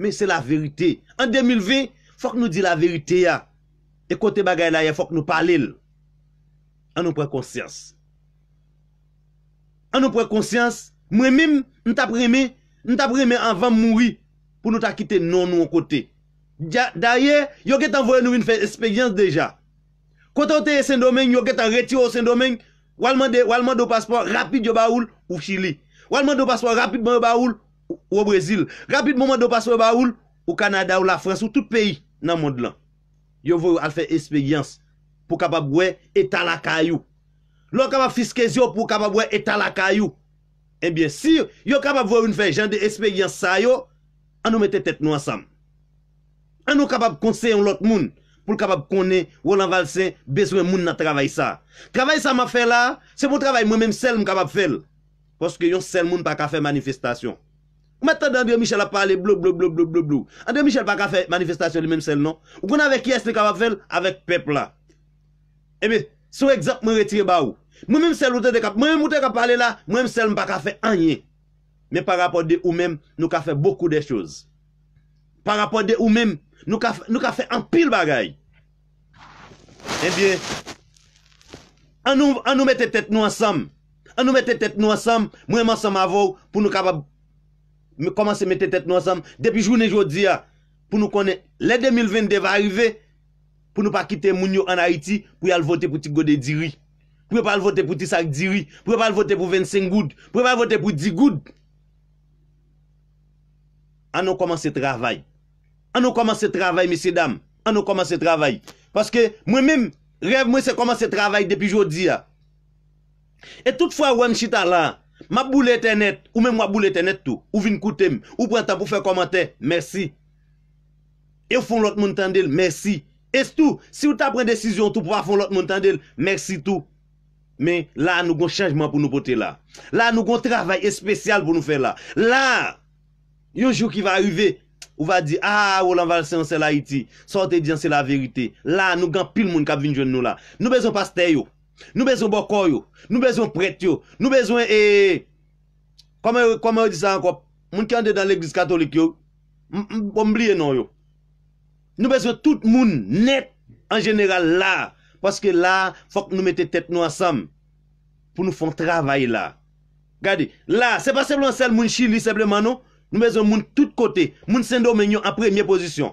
men se la verite. An 2020, fok nou di la verite ya. E kote bagay la ya fok nou pale l. An nou prekonsyans. An nou prekonsyans, mwen mim, nta preme, nta preme anvan mouri, pou nou ta kite non nou an kote. Daya, yo get anvoye nou in fey espegyans deja. Kote ou teye sendomen, yo get anreti ou sendomen, Walman de, walman de paspon rapide yo ba oul ou Chile. Walman de paspon rapide man yo ba oul ou Brazil. Rapide man yo paspon yo ba oul ou Kanada ou la Frans ou tout peyi nan mond lan. Yo vou al fey espegyans pou kapab wey etan la kayou. Lo kapab fiskez yo pou kapab wey etan la kayou. E eh bien si yo kapab vou un fey jan de espegyans sa yo, anou mette tet nou asam. Anou kapab konseyoun lot moun. pou l kapap konen, ou lan valsen, beswen moun nan travay sa. Travay sa man fe la, se pou travay moun menm sel mou kapap fel. Poske yon sel moun pa ka fe manifestasyon. Ou matan dan diyo Michel a pale blou, blou, blou, blou, blou, blou, blou. An diyo Michel pa ka fe manifestasyon li menm sel, non? Ou konan vek yes li kapap fel, avek pep la. Ebe, sou egzak moun retire ba ou. Moun menm sel ou te de kap, moun menm ou te ka pale la, moun menm sel mou pa ka fe anye. Men par rapport de ou menm, nou ka fe bokou de chouz. Par rapport de ou menm, Nou ka fe an pil bagay Ebyen eh An nou mette tet nou ansam An nou mette tet nou ansam Mwen monsam avou Pou nou kaba Mwen komanse mette tet nou ansam Depi jounen jodi ya Pou nou kone Le 2022 va rive Pou nou pa kite moun yo an Haiti Pou yal vote pou ti gode diri Pou yal vote pou ti sak diri Pou yal vote pou 25 goud Pou yal vote pou 10 goud An nou komanse travay An nou komanse travay, misi dam. An nou komanse travay. Paske mwen mèm, rev mwen se komanse travay depi jodi ya. E tout fwa wèm chita la, mwabou lete net, ou mèm mwabou lete net tou, ou vin koute m, ou prantan pou fè komante, mersi. E ou fon lòt moun tan del, mersi. E tout, si ou ta pren desisyon, tout pou pa fon lòt moun tan del, mersi tout. Men, la nou gon chanjman pou nou pote la. La nou gon travay espesyal pou nou fè la. La, yojou ki va arrive, yojou ki va arrive, Ou va di, ah, a, ou lan valse an se la iti. Sote di an se la verite. La, nou gen pil moun kap vinjwen nou la. Nou bezon paste yo. Nou bezon bokor yo. Nou bezon pret yo. Nou bezon e... Koman yo di sa an kwa? Moun ki ande dan leglis katolik yo. Mbou mbliye nou yo. Nou bezon tout moun net en general la. Paske la, fok nou mette tet nou ansam. Pou nou fon travay la. Gade, la, se pa seblon sel moun chi li sebleman nou? Nou bezon moun tout kote, moun Saint-Domingue yon apremye pozisyon.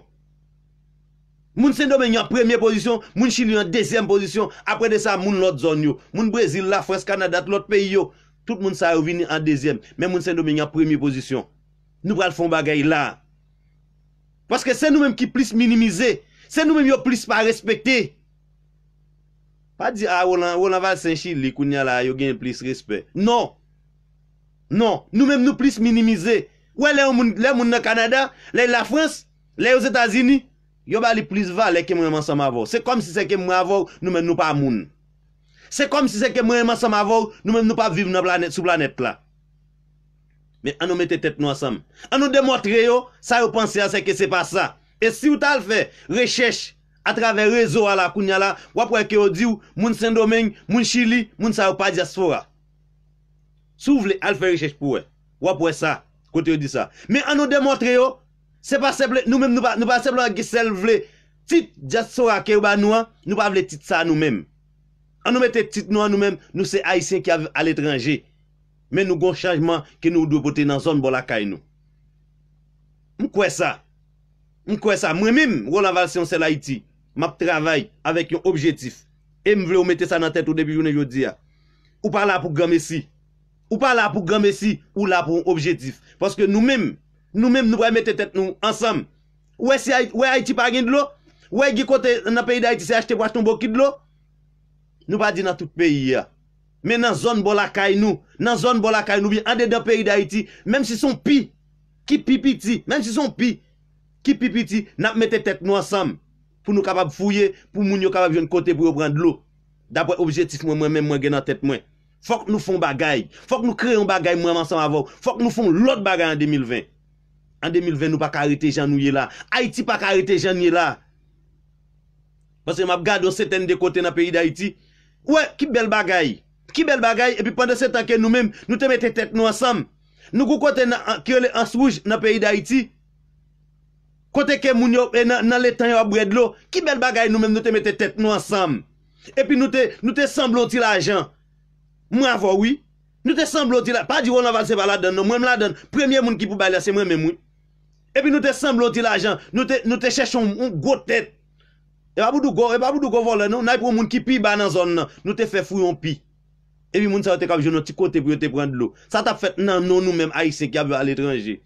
Moun Saint-Domingue yon apremye pozisyon, moun Chile yon apremye pozisyon, apre de sa moun lout zon yon, moun Brazil la, France, Canada, lout pey yon, tout moun sa yon vini apremye pozisyon. Men moun Saint-Domingue yon apremye pozisyon. Nou pral fon bagay la. Paske se nou menm ki plis minimize, se nou menm yon plis pa respekte. Pa di a ah, Olanval Saint-Chile, Likounia la, yon gen plis respekte. Non, non, nou menm nou plis minimize. Ouè lè moun nan Kanada, lè la Frans, lè yo Zetazini, yo ba li plis va lè ke mwen man som avor. Se kom si se ke mwen avor, nou men nou pa moun. Se kom si se ke mwen man som avor, nou men nou pa viv sou planet la. Me an nou mette tet nou asam. An nou demotre yo, sa yo panse a se ke se pa sa. E si ou tal fe, rechèche, a travè rezo a la kounya la, wap wè ke yo diw, moun Saint-Domingue, moun Chili, moun sa yo pa diaspora. Sou vle al fe rechèche pouè, wap wè sa. Kote yo di sa. Me an nou demotre yo, se pa seple, nou mem nou pa seple an Giselle vle, tit, dja so akè ou ba nou an, nou pa vle tit sa nou mem. An nou mette tit nou an nou mem, nou se haisyen ki av al etranje. Men nou gon chanjman, ki nou dwe pote nan zon bol akay nou. Mkwe sa. Mkwe sa. Mwen mim, mwen nan valsyon sel Haiti, map travay, avèk yon objetif. E m vle ou mette sa nan tèt ou debi yon e yo di ya. Ou parla pou gam esi. Ou pa la pou grame si, ou la pou objetif. Paske nou menm, nou menm nou vwe mette tet nou ansam. Ou e si a iti pa gen dlo? Ou e gi kote nan peyi da iti se achete wach ton bokid lo? Nou pa di nan tout peyi ya. Men nan zon bol akay nou, nan zon bol akay nou bi ande dan peyi da iti, menm si son pi, ki pi pi ti, menm si son pi, ki pi pi ti, nan mette tet nou ansam pou nou kapab fouye, pou moun yo kapab joun kote pou yo brand lo. Da pou objetif mwen menm mwen gen nan tet mwen. Fok nou fon bagay. Fok nou kre yon bagay mwen ansan avok. Fok nou fon lot bagay an 2020. An 2020 nou pa karite jan nou ye la. Haiti pa karite jan nou ye la. Bas yon map gade yon seten de kote na peyi da Haiti. Ouè, ki bel bagay. Ki bel bagay. E pi pande se tanken nou men, nou te mette tet nou ansam. Nou kou kote ki yole ansouj na peyi da Haiti. Kote ke moun yo e, nan le tan yo abred lo. Ki bel bagay nou men nou te mette tet nou ansam. E pi nou te semblon ti la jan. Mwen avò wè. Nou te semblò ti la. Pa di ron avansè pa la dèn nou. Mwen mè la dèn. Premye moun ki pou balè se mwen mè moun. E pi nou te semblò ti la jan. Nou te chèchon moun gò tèt. E pa boudou gò. E pa boudou gò volè nou. Nèy pou moun ki pi ba nan zon nan. Nou te fè fwou yon pi. E pi moun sa yo te kabjè nou ti kote pou yo te prende lò. Sa ta fèt nan nou nou mèm aïse ki abè al etranjè.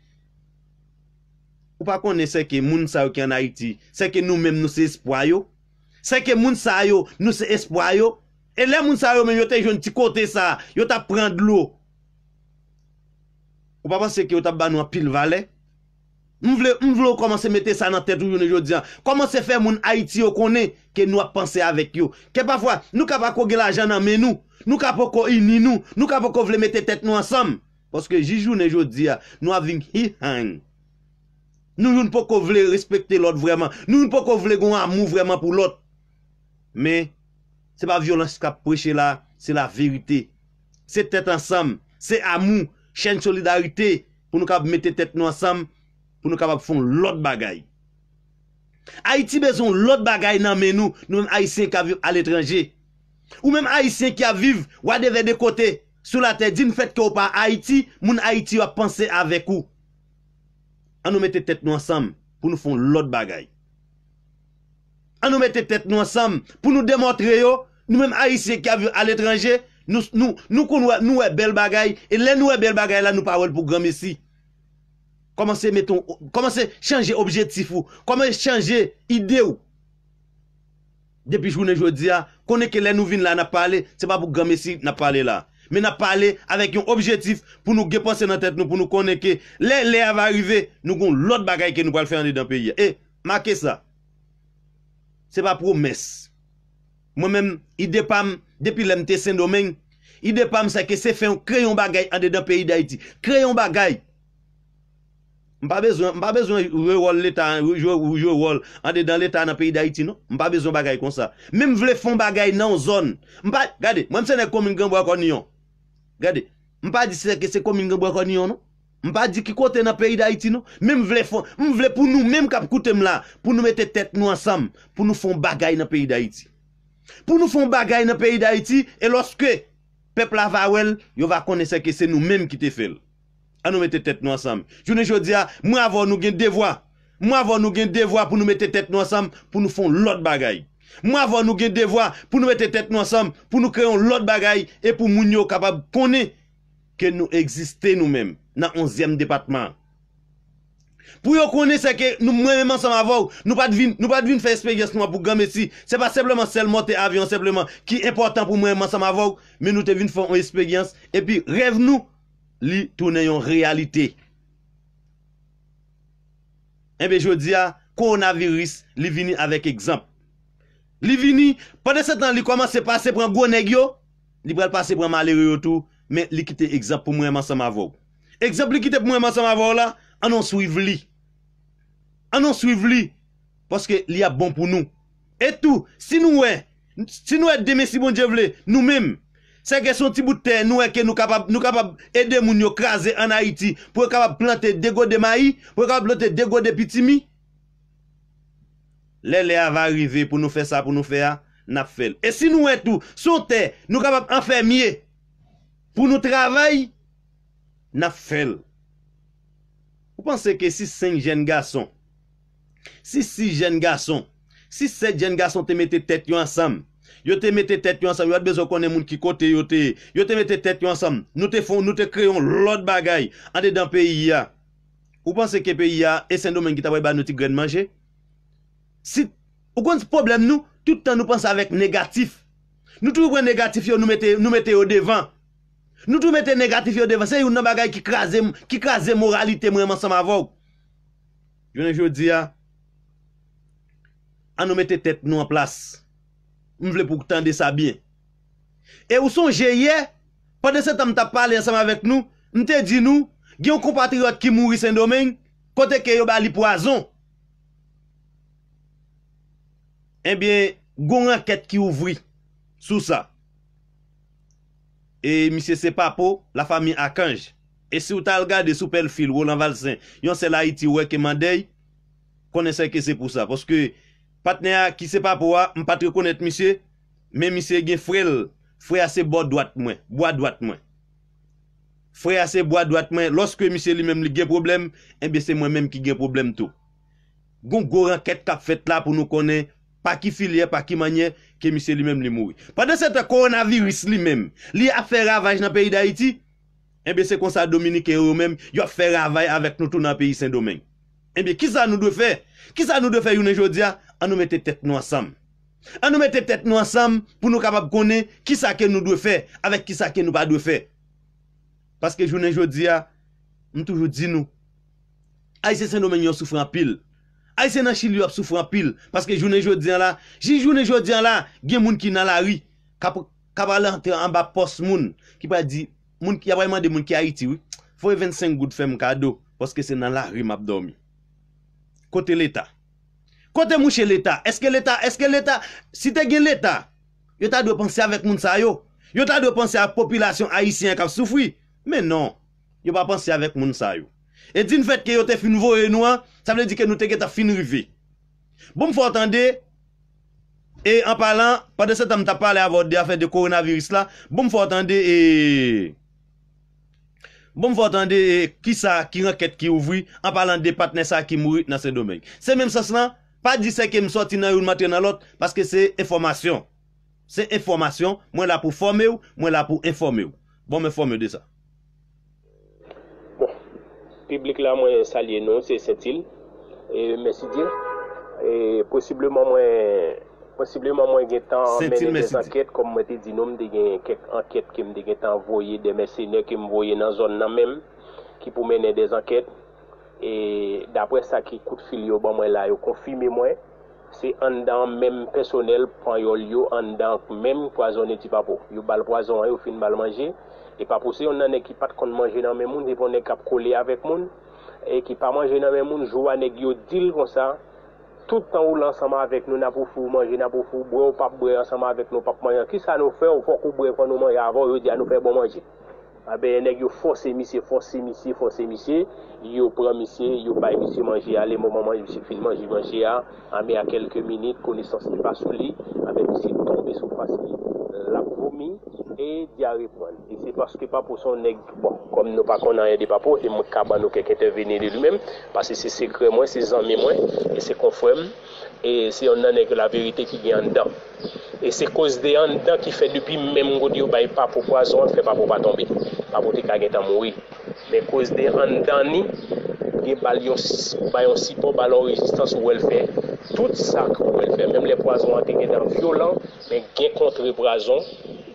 Ou pa konè se ke moun sa yo ki an aïti. Se ke nou mèm nou se espwayo. Se E lè moun sa yo men yo te joun ti kote sa, yo ta pren d'lou. Ou pa panse ki yo ta ban nou a pil vale? Moun vle ou komanse mette sa nan tet ou joun e joudia? Komanse fe moun Haiti yo konen, ke nou a panse avek yo? Ke pa fwa, nou ka pa kogue la jan nan menou? Nou ka po ko ininou? Nou ka po ko vle mette tet nou ansam? Poske jijou ne joudia, nou avin ki hang. Nou joun po ko vle respekte lout vreman. Nou joun po ko vle goun amou vreman pou lout. Men, Se pa violansi ki ap preche la, se la verite. Se tet ansam, se amou, chen solidarite pou nou kap mette tet nou ansam pou nou kap ap fon lot bagay. Haiti bezon lot bagay nan men nou nou men Aisyen ki aviv al etranje. Ou men Aisyen ki aviv wadeve de kote sou la te di nou fet ki ou pa Haiti, moun Haiti wapense avek ou. An nou mette tet nou ansam pou nou fon lot bagay. an nou mette tet nou ansam pou nou demotre yo, nou menm A.I.C. ki avyo al etranje, nou kon nou e bel bagay, e lè nou e bel bagay la nou pawel pou Gamessi. Komanse metton, komanse chanje objetif ou, komanse chanje ide ou. Depi chounen jodi ya, ah, konen ke lè nou vin la na pale, se pa pou Gamessi na pale la, men na pale avek yon objetif pou nou gepanse nan tet nou, pou nou konen ke lè lè ava rive, nou kon lout bagay ke nou kwa l fè an di dan peyi ya. E, make sa. se pa promes. Mwen men, i depam, depi lente sen domen, i depam sa ke se fen, kreyon bagay, ande dan peyi da iti. Kreyon bagay. Mpa bezon, mpa bezon, ou jou oujou oujou, ande dan letan na peyi da iti nou. Mpa bezon bagay kon sa. Men mvle fon bagay nan zon. Mpa, gade, mwen se ne komin gen wakon yon. Gade, mpa di se ke se komin gen wakon yon nou. Mpa di ki kote na peyi da iti nou? Mwen mwum vle pou nou, Mwen mkap kute mlan, Poun nou mete tet nou ansem, Poun nou fon bagay na peyi da iti. Poun nou fon bagay na peyi da iti, E loske, Pep la va well, Yo va kone se ke se nou menm ki te fel. An nou mete tet nou ansem. Jounen jodze, Mwen avon nou gen devoy, Mwen avon nou gen devoy, Poun nou mete tet nou ansem, Poun nou fon lot bagay. Mwen avon nou gen devoy, Poun nou mete tet nou ansem, Poun nou krayon lot bagay, E pou moun yo kabab kone, Ke nou egziste nan onzèm depatman. Pou yo konè se ke nou mwen men mè sa mè avò, nou pa dvin fè espègyans nou mè pou gèmè si. Se pa sepleman sel motè avyon, sepleman ki important pou mwen men mè sa mè avò, men nou te vin fè espègyans, epi rev nou, li tounen yon realite. En be jò diya, koronavirus li vini avèk egzamp. Li vini, panè se tan li koman se pase pran gwenè gyo, li pran pase pran malè riyotou, men li kite egzamp pou mwen men sa mè avò. Eksemple ki te pou mwen masam avor la, anon souiv li. Anon souiv li, poske li a bon pou nou. Etou, si nou e, si nou e deme si bon je vle, nou mem, se ke son ti bouten, nou e ke nou kapab, nou kapab ede moun yo kraze an Haiti, pou e kapab plante dego de mayi, pou e kapab plante dego de pitimi, lele a va rive pou nou fe sa, pou nou fe a, nap fel. Et si nou e tou, son te, nou kapab anfe miye, pou nou travayi, Na fel. Ou panse ke si 5 jen gason. Si 6 jen gason. Si 7 jen gason te mette tet yo ansam. Yo te mette tet yo ansam. Yo at bezon konen moun ki kote. Yo te mette tet yo ansam. Nou te fon nou te kreyon lot bagay. Ande dan peyi ya. Ou panse ke peyi ya. E sen do men gita woy ba nou ti gren manje. Ou kon problem nou. Tout an nou panse avèk negatif. Nou tou wè negatif yo nou mette yo devan. Nou tou mette negatif yo devan, se yon nan bagay ki kraze moralite mwen man sam avok. Jwenen jodi ya, an nou mette tet nou an plas. Mwen vle pou kutande sa byen. E ou son jeye, pwede se tam ta pale yon sam avek nou, mwen te di nou, gen yon kompatriot ki mounri sen domen, kote ke yon bali poazon. Ebyen, goun an ket ki ouvri sou sa. E misye se pa pou la fami Akanj. E si ou ta al gade sou pel fil wou lan valsen. Yon se la iti wè keman dey. Kone se ke se pou sa. Poske patne a ki se pa pou wa. M pa te konet misye. Men misye gen frel. Frel ase bo doat mwen. Boa doat mwen. Frel ase boa doat mwen. Lorske misye li mèm li gen problem. Enbe se mèm mèm ki gen problem tou. Gon goren ket kap fet la pou nou konen. pa ki filye, pa ki manye, ke misye li menm li mouri. Padre sete koronaviris li menm, li ap fè ravaj nan peyi da iti, enbe se konsa Dominik Ero menm, yo fè ravaj avèk nou tou nan peyi sen domen. Enbe, kisa nou dwe fè? Kisa nou dwe fè yon enjou diya? Anou mette tèt nou ansam. Anou mette tèt nou ansam, pou nou kapab konen, kisa ke nou dwe fè, avèk kisa ke nou pa dwe fè. Paske yon enjou diya, m toujou di nou, a yon sen domen yon soufran pil, Ay se nan chili wap soufran pil, paske jounen joudian la, jounen joudian la, gen moun ki nan la ri, kabala anba pos moun, ki pa di, moun ki, ya bayman de moun ki a iti, fwe 25 gout fè mkado, paske se nan la ri mabdomi. Kote leta, kote mouche leta, eske leta, eske leta, si te gen leta, yo ta dwe panse avèk moun sa yo, yo ta dwe panse apopilasyon ayisyen kap soufri, menon, yo pa panse avèk moun sa yo. E di n fèt ke yo te fin vò e nou an, sa vè di ke nou te gen ta fin rivi. Bon m fò otan de, e an palan, pa de se tam ta pale avò de afè de koronavirus la, bon m fò otan de e... Bon m fò otan de e ki sa ki rakèt ki ouvri, an palan de patne sa ki mouri nan se domèk. Se men m sas lan, pa di se ke m soti nan yon matè nan lot, paske se e formasyon. Se e formasyon, mwen la pou fòmè ou, mwen la pou e formè ou. Bon m fòmè ou de sa. Piblik la mwen salye nou, se setil. E, e mwen si dir, e posiblè mwen mwen getan menen de zanket, kom mwen ti di nou mdegen kek anket kem degetan voye, de mwen senye kem voye nan zon nan mwen, ki pou menen de zanket. E dapwè sa ki kout fil yo ba mwen la yo konfime mwen, se an dan mwen personel pan yo liyo an dan mwen kwa zon eti papo. Yo bal kwa zon, yo fin bal manje, E pa pou se yon nan ekipat kon manje nan men moun, depon nen kap kole avèk moun, ekipat manje nan men moun, jwa neg yo dil kon sa, tout an ou lansama avèk nou nan pou fou manje, nan pou fou bre ou pap bre ansama avèk nou pap manje, ki sa nou fè ou fòk ou bre kon nou manje avò, yo di an ah, nou fè bon manje. A be, neg yo fòse misye, fòse misye, fòse misye, yo pran misye, yo bay misye manje a, le mòman manje, misye fin manje manje a, a me a kelke minit, koni sansi pa sou li, a be misye tombe sou fas mi. la pomi e diarepon e se paske pa pou son neg bon, kom nou pa kon anye di pa pou e mou kaban nou keke te veni li lou men paske se segre mwen, se zanmi mwen e se konfwen mwen E se yon nan eke la verite ki gen an dan. E se koz de an dan ki fe dupi men moun go diyo bayi pa pou boazon fe pa pou pa tombe, pa pou te ka gen tan mori. Men koz de an dan ni, gen bayon sipo balon rezistans wèl fè. Tout sak wèl fè, menm le boazon an te gen dan violan, men gen kontre boazon,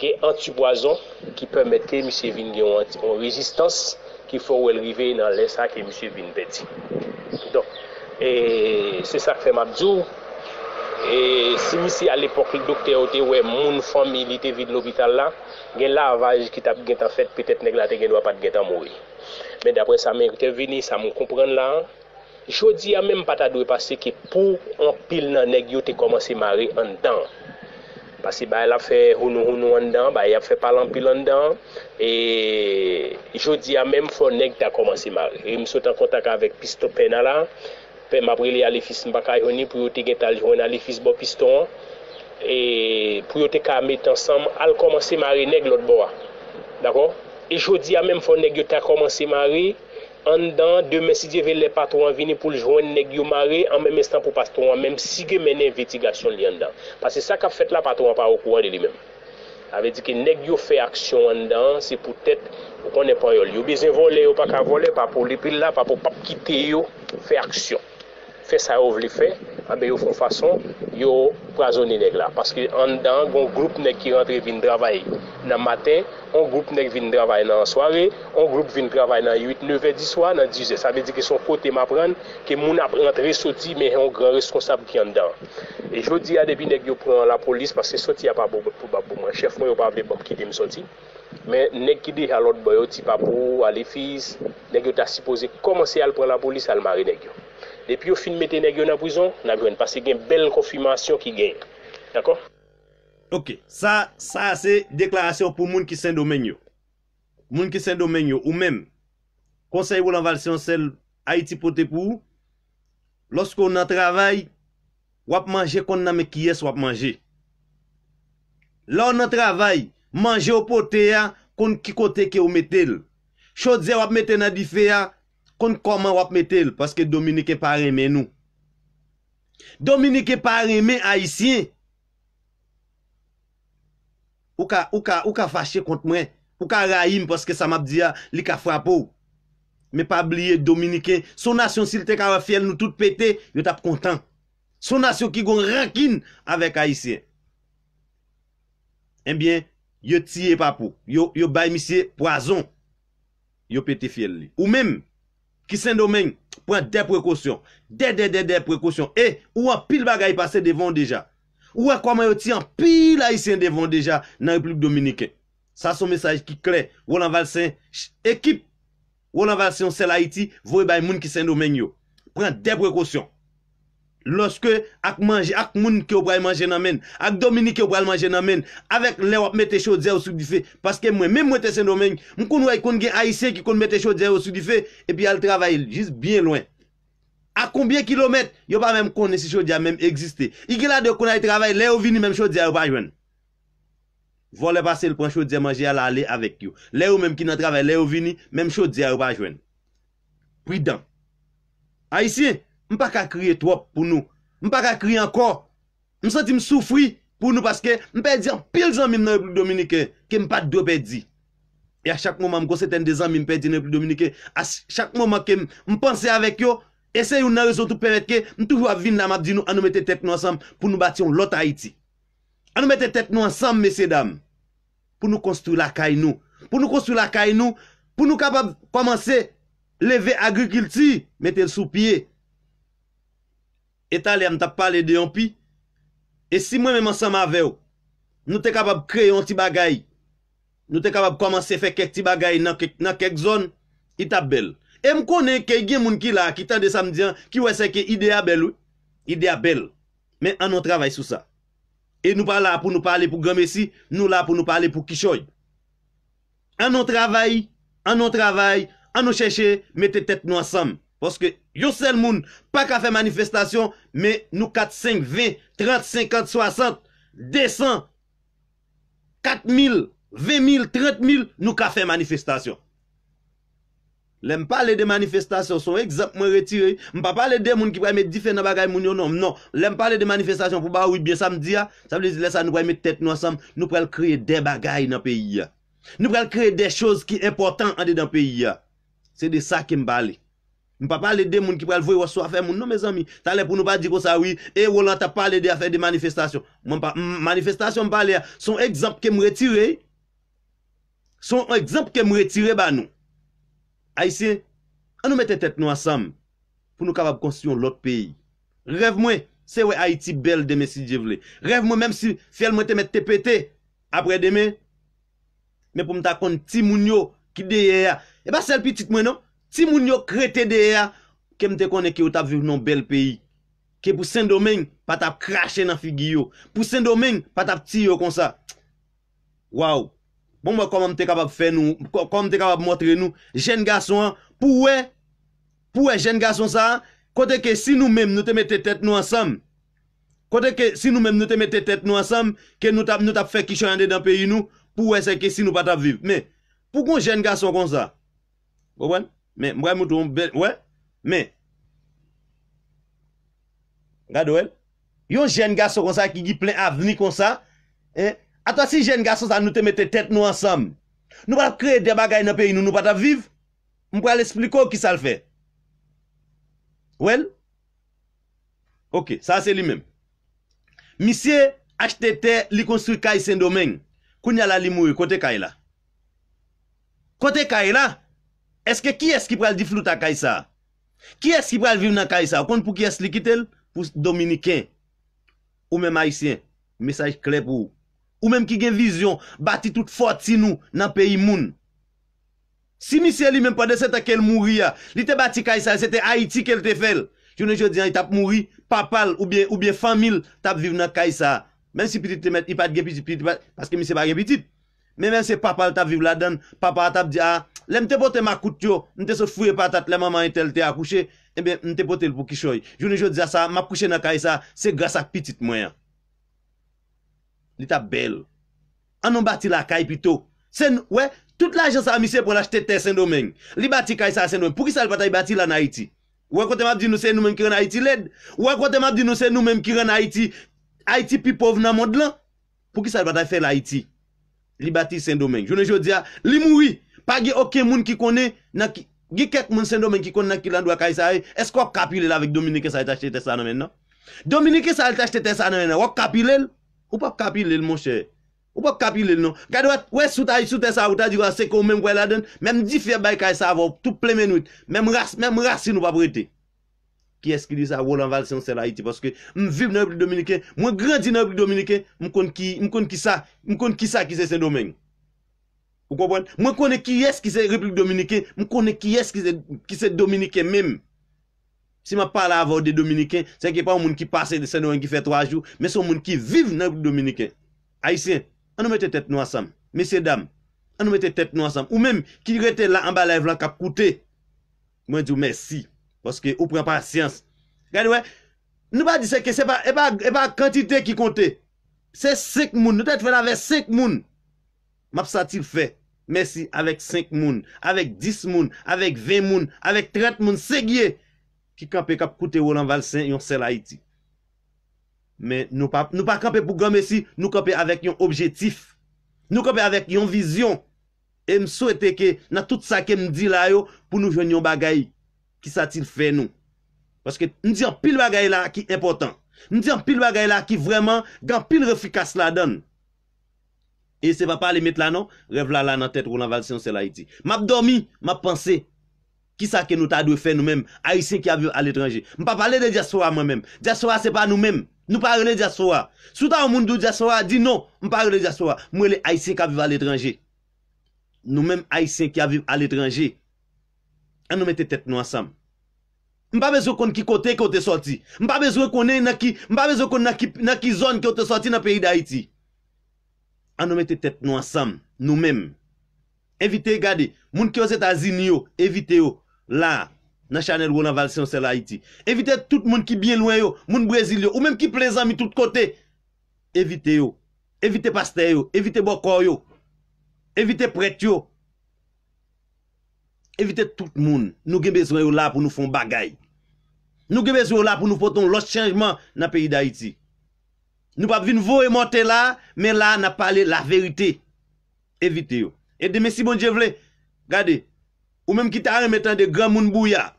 gen anti-boazon ki pwemete msye vin gen an rezistans ki fò wèl rive nan lè sak e msye vin beti. Donk, e se sak fè mabdjou, E simisi al epok l dokte ou te we moun fomilite vide l obital la, gen la avaj ki tap gen tan fet, petet neg la te gen wapat gen tan moui. Men dapre sa men ekote vini, sa moun kompren la. Icho di a men pata dwe pase ki pou an pil nan neg yo te komanse mare an dan. Pase ba el a fe hunu hunu an dan, ba el a fe palan pil an dan. E icho di a men fon neg ta komanse mare. E m sou tan kontaka avek pisto pena la. Pe mabre li alifis mbakay honi pou yo te get aljouen alifis bo pistouan. E pou yo te kamet ansam al komanse mare neg lout bo a. Dako? E jodi a menm foun neg yo te a komanse mare. Andan, demen si diye vele patouan vini pou ljouen neg yo mare. An menm estan pou patouan menm si gen menen vetigasyon li andan. Pas se sa kap fet la patouan pa wakouan li li menm. A ve di ke neg yo fe aksyon andan. Se pou tèt pou konen pa yo li. Yo bezen vole yo pa ka vole pa pou li pil la pa pou pap kite yo fe aksyon. Fè sa yo vle fè, a be yo fon fason, yo prazoni neg la. Paske an dan, gon groupe neg ki rentre vin dravaye nan maten, on groupe neg vin dravaye nan sware, on groupe vin dravaye nan yuit, neve, diswa, nan dizè. Sa me di ke son pote ma pran, ke moun ap rentre resoti, me yon gran reskonsap ki an dan. E jodi a debi neg yo pran la polis, paske soti a pa bo, bo, bo, bo, bo, bo, mwen chèf mwen yo pa vle, bo, kide m soti. Men neg kide alot boyo, ti pa bo, alé fiz, neg yo ta sipose, komanse al pran la polis, al mare neg yo. E pi yo fin mette negyo nan pouzon, nan gwen. Pase gen bel konfirmasyon ki gen. D'akon? Ok, sa, sa se deklarasyon pou moun ki sen domen yo. Moun ki sen domen yo, ou men. Konsey wou lan val syon sel, ha iti pote pou ou? Lorskou nan travay, wap manje kon nan me kyes wap manje. La w nan travay, manje wap pote ya, kon ki kote ke wou mette el. Chodze wap mette nan di fe ya, kon koman wap metel, paske Dominike pa reme nou. Dominike pa reme Aisyen, ou ka fache kont mwen, ou ka raim, paske sa map diya, li ka fwa pou. Me pa bliye Dominike, sonasyon sil te kawa fye, nou tout pete, yo tap kontan. Sonasyon ki gon rakin, avek Aisyen. Enbyen, eh yo tiye pa pou, yo bay misye, poazon, yo pete fye li. Ou mem, Kisen domen pou an deprekosyon. Deprekosyon. Ou an pil bagay pase devon deja. Ou an kwa mayoti an pil Haitien devon deja nan Republik Dominiken. Sa son mesaj ki kle. Wolan Valsen ekip. Wolan Valsen sel Haiti. Voi bay moun kisen domen yo. Pren deprekosyon. Lorske ak manje, ak moun ki yo pral manje nan men, ak Dominique ki yo pral manje nan men, avek le wap mette chodze yo sou di fe, paske mwen, mwen mwete sen do men, mwen kon woy kon gen A.I.C. ki kon mette chodze yo sou di fe, epi al travay, jis bien lwen. A konbyen kilomet, yo pa mwen konne si chodze yo mwen eksiste. Ike la de kon ay travay, le wap vini, mwen chodze yo pral jwen. Vole pasel kon chodze yo manje, al ale avek yo. Le wap mwen ki nan travay, le wap vini, mwen chodze yo pral jwen. Pwidan. M pa ka kri etwop pou nou. M pa ka kri ankor. M senti m soufri pou nou paske m pa di anpil zanmim nan eplu Dominike ke m pa dobe di. E a chak mouman m goseten de zanmim m pa di nan eplu Dominike a chak mouman ke m panse avèk yo esè yon nan rezon tou pèmet ke m tou fwa vin la map di nou an nou mette tep nou ansam pou nou bati yon lota iti. An nou mette tep nou ansam, messe dam pou nou konstru la kay nou. Pou nou konstru la kay nou pou nou kapab komanse leve agrikilti mette sou piye E talè m tap pale de yon pi. E si mwen mèman sa m avè ou. Nou te kapab kre yon ti bagay. Nou te kapab komanse fe kek ti bagay nan kek zon. I tap bel. E m konen ke gè moun ki la ki tan de samdian. Ki wè se ke ide a bel ou. Ide a bel. Mè anon travay sou sa. E nou pa la pou nou pale pou gomme si. Nou la pou nou pale pou kishoy. Anon travay. Anon travay. Anon chèche. Mè te tèt nou asam. Poske yon sel moun, pa ka fe manifestasyon, me nou 4, 5, 20, 30, 50, 60, 200, 4,000, 20,000, 30,000, nou ka fe manifestasyon. Le m pale de manifestasyon, son ekzant mwen retire, m pa pale de moun ki preme di fe nan bagay moun yon nom, non, non. le m pale de manifestasyon pou ba wibye samdi ya, sa mle zile sa nou preme tet nou asam, nou prele kreye de bagay nan peyi ya. Nou prele kreye de chouz ki important ande dan peyi ya. Se de sa ke m pale. M pa pale de moun ki prel vwe woswa fe moun nou me zanmi. Tale pou nou pa di ko sa wii, e wolan ta pale de afe de manifestasyon. M pa, m, manifestasyon m pale ya. Son ekzamp ke m retire. Son ekzamp ke m retire ba nou. A yisi, an nou mette tet nou asam, pou nou kabab konstisyon lot peyi. Rev mwen, se wè Haiti bel deme si je vle. Rev mwen, mèm si fèl mwen te mette TPT, apre deme. Mè pou m ta konti moun yo, ki deye ya. E ba sel pitit mwen nou, Ti moun yo krete de ya, kem te konen ki yo tap viv nou bel peyi. Ke pou sen domen, patap krashe nan figi yo. Pou sen domen, patap ti yo kon sa. Waw. Bon mwen kon mwen te kapap fe nou, kon mwen te kapap motre nou. Jen gason, pou we? Pou we jen gason sa? Kote ke si nou menm nou te mette tet nou ansam. Kote ke si nou menm nou te mette tet nou ansam. Ke nou tap fe ki chande dan peyi nou. Pou we seke si nou patap viv. Me, pou kon jen gason kon sa? Gowen? Men, mwè mwè mwè, mwen, men, Gado el, Yon jen gason kon sa ki di plen avni kon sa, e, Atwa si jen gason sa nou te mette tet nou ansam, Nou pat ap kre debaga yon apè yon nou pat ap viv, Mwen pal expliko ki sa l fe, Wel, Ok, sa se li men, Misye, Htt, li konstrit kaj sen domen, Koun ya la li mou, kote kaj la, Kote kaj la, Eske ki esk ki pral diflout a Kaysa? Ki esk ki pral viv nan Kaysa? Kon pou ki esk li kitel? Pou Dominikin. Ou menm Aisyen. Mesaj klep ou. Ou menm ki gen vizyon. Bati tout fote si nou nan peyi moun. Si misye li menm pande se ta kel mouri ya. Li te bati Kaysa, se te Haiti kel te fel. Jounen jodi an, i tap mouri. Papal ou biye famil tap viv nan Kaysa. Menm si pitit te met, i pat gepitit. Paske mi se pa gepitit. Men men se papa lta viv la den, papa lta bdi a, ah, le mte pote makout yo, mte se fwe patat, eh le mama entel te akouche, e ben mte pote lpo kishoy. Jouni jyo dza sa, map kouche nan kay sa, se gasak pitit mwen. Li ta bel. Anon bati la kay pito. Sen, wè, tout la jansa amise pou la chete te sen domeng. Li bati kay sa sen domeng. Pou ki sa lpata i bati la nan Haiti? Ou akote mabdi nou se nou men kire nan Haiti led? Ou akote mabdi nou se nou men kire nan Haiti, Haiti pi pov nan mod lan? Pou ki sa lpata i fe la Haiti? Li batise Saint-Domingue. Je ne jote zia, li moui. Pa ge okye moun ki konne, ge kek moun Saint-Domingue ki konne nan ki landou a Kaysa ae, esko wak kapile l avik Dominique sa etache te Tessanomen nan? Dominique sa etache te Tessanomen nan, wak kapile l? Ou pa kapile l, moun chè? Ou pa kapile l, nan? Gade wak, wè souta ae, souta ae, souta ae, souta ae, mèm di fè bè Kaysa a vò, mèm rase nou pa prite. Ki es ki li sa wou lan val se yon sel Haiti. Paske moun vib nan replik Dominiké. Moun gradi nan replik Dominiké. Moun kon ki sa ki se sen domen. Ou konpon? Moun konne ki es ki se replik Dominiké. Moun konne ki es ki se Dominiké menm. Si moun pa la avode Dominiké. Se yon ki pa moun ki pase de sen domen ki fe 3 jou. Men son moun ki viv nan replik Dominiké. Haitien, an nou mette tep nou asam. Messe dam, an nou mette tep nou asam. Ou menm ki rete la an balay vlan kap koute. Moun di ou mersi. Poske ou pren pasyans. Gade wè, nou pa di seke se pa, e pa, e pa kantite ki konte. Se sek moun, nou te twen avè sek moun. Map sa ti fè. Mè si, avèk sek moun, avèk dis moun, avèk vè moun, avèk tret moun, segye. Ki kampe kap koute wò lan valsen yon sel Haiti. Mè nou pa, nou pa kampe pou gomme si, nou kampe avèk yon objetif. Nou kampe avèk yon vizyon. E m sou ete ke, nan tout sa ke m di la yo, pou nou joun yon bagayi. Ki sa ti l fe nou? Paske nou di an pil waga e la ki important. Nou di an pil waga e la ki vreman gan pil refrika se la don. E se pa pali met la nou? Revla la nan tet rou nan valsyon se la iti. Map domi, map panse. Ki sa ke nou ta dwe fe nou men? Aisyen ki aviv al etranje. M pa pale de Diasoa mwen men. Diasoa se pa nou men. Nou pale de Diasoa. Souta ou moun do Diasoa di non, nou. M pale de Diasoa. Mwele aisyen ki aviv al etranje. Nou men aisyen ki aviv al etranje. Anome te tep nou asam. Mbabe zwe kon ki kote kote soti. Mbabe zwe kon e na ki, mbabe zwe kon na ki zon kote soti na peyi da iti. Anome te tep nou asam nou mem. Evite gade, moun ki yo zet azin yo, evite yo. La, na chanel wou na valsyon sel ha iti. Evite tout moun ki bien lwen yo, moun brezil yo, ou mem ki plezan mi tout kote. Evite yo, evite paste yo, evite bokor yo. Evite pret yo. Evite tout moun, nou gen bezwen yo la pou nou fon bagay. Nou gen bezwen yo la pou nou poton los chanjman na peyi da iti. Nou pap vin vo e mote la, men la na pale la verite. Evite yo. E Demesibon Djevle, gade, ou menm ki ta remetan de Gran Moun Bouya,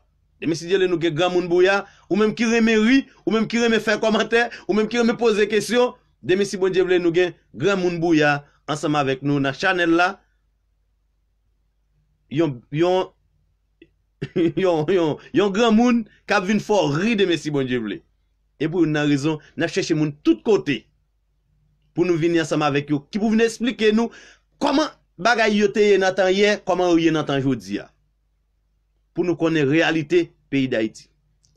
Demesibon Djevle nou gen Gran Moun Bouya, ou menm ki reme ri, ou menm ki reme fe komater, ou menm ki reme pose kesyon, Demesibon Djevle nou gen Gran Moun Bouya, ansama vek nou na chanel la, Yon, yon, yon, yon, yon gran moun kap vin fò ride mesi bon je vle. E pou yon nan rizon, nan chèche moun tout kote pou nou vin yansama vek yon. Ki pou vin esplike nou, koman bagay yote yon nantan yè, koman yon yon nantan jodi ya. Pou nou konen realite peyi da iti.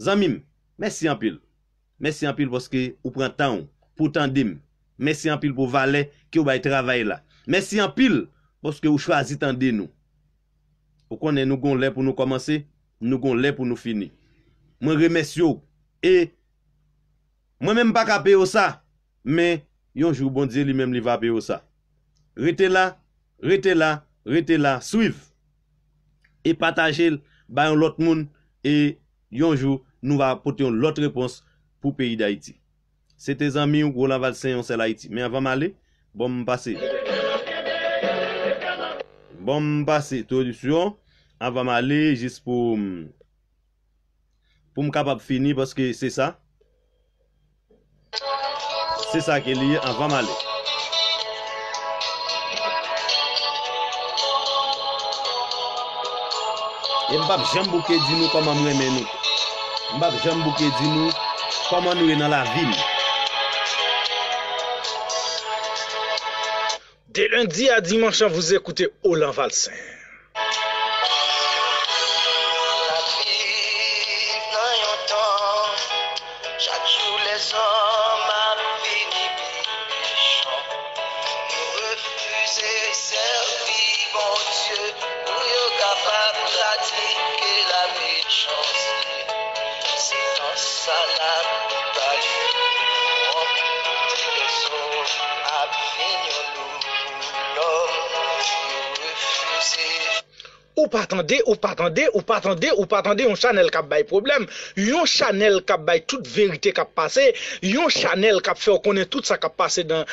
Zanmim, mesi yon pil. Mesi yon pil poske ou pran tan ou, pou tan dim. Mesi yon pil pou vale ki ou bay travay la. Mesi yon pil poske ou chwazi tan din nou. pou konnen nou kon lè pou nou komanse, nou kon lè pou nou fini. Mwen remes yon, e, mwen men bak apè yo sa, men, yonjou bon diye li men li va apè yo sa. Rete la, rete la, rete la, swiv, e patajel, bayon lot moun, e, yonjou, nou va apoteyon lot repons pou peyi da iti. Se te zanmi yon, gwo lan val se yon sel ha iti. Men avan male, bon mwen pase. Mwen mwen pase. Bon, basi tradisyon, an vam ale jist pou m kapap fini paske se sa. Se sa ke liye, an vam ale. E mbap jambouke di nou koman mwen men nou. Mbap jambouke di nou koman nou e nan la vini. Te lundi a dimanshan, vous écoutez Oland Valsen. Ou pa tande, ou pa tande, ou pa tande, ou pa tande, yon chanel kap bay problem. Yon chanel kap bay tout verite kap pase. Yon chanel kap fe okone tout sa kap pase dan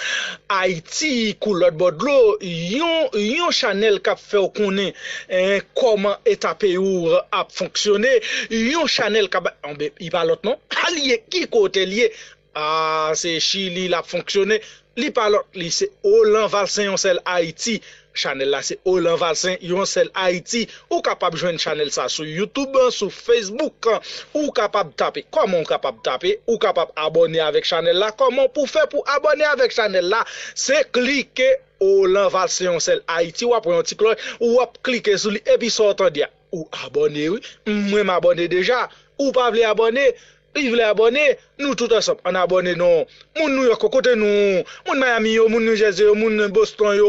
Haiti, Koulot-Bodlo. Yon chanel kap fe okone koman etape ou ap fonksyone. Yon chanel kap bay, yon be, yi pa lot non. Ah, a liye ki kote liye, a se Chi li la fonksyone. Li pa lot, li se Olan, Valse, Yonsel, Haiti. chanel la se Olan Valsen, yon sel Haiti, ou kapap jwen chanel sa sou Youtube, sou Facebook, ou kapap tape, komon kapap tape, ou kapap abone avèk chanel la, komon pou fè pou abone avèk chanel la, se klike Olan Valsen, yon sel Haiti, wap yon tiklo, wap klike sou li, epi sou otan diya, ou abone, mwen m'abone deja, ou pavle abone. Vi vile abone, nou tout an som. An abone nou. Moun nou yo kokote nou. Moun Miami yo, moun New Jersey yo, moun Boston yo.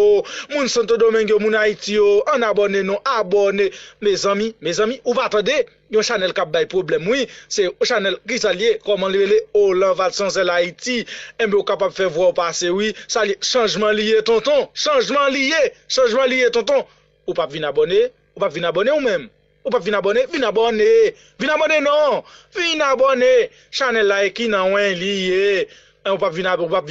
Moun Santo Domingo, moun Haiti yo. An abone nou, abone. Me zami, me zami, ou pa atade, yon chanel kap bay problem woy. Se yon chanel ki sa liye, koman liye le, o oh, lan val san zel Haiti. Mbe ou kapap fe vwa ou pase woy. Sa liye, chanjman liye tonton, chanjman liye, chanjman liye tonton. Ou pap vin abone, ou pap vin abone ou mem. Ou pap vin abone? Vin abone! Vin abone non! Vin abone! Channel like ki nanwen liye! E ou pap vin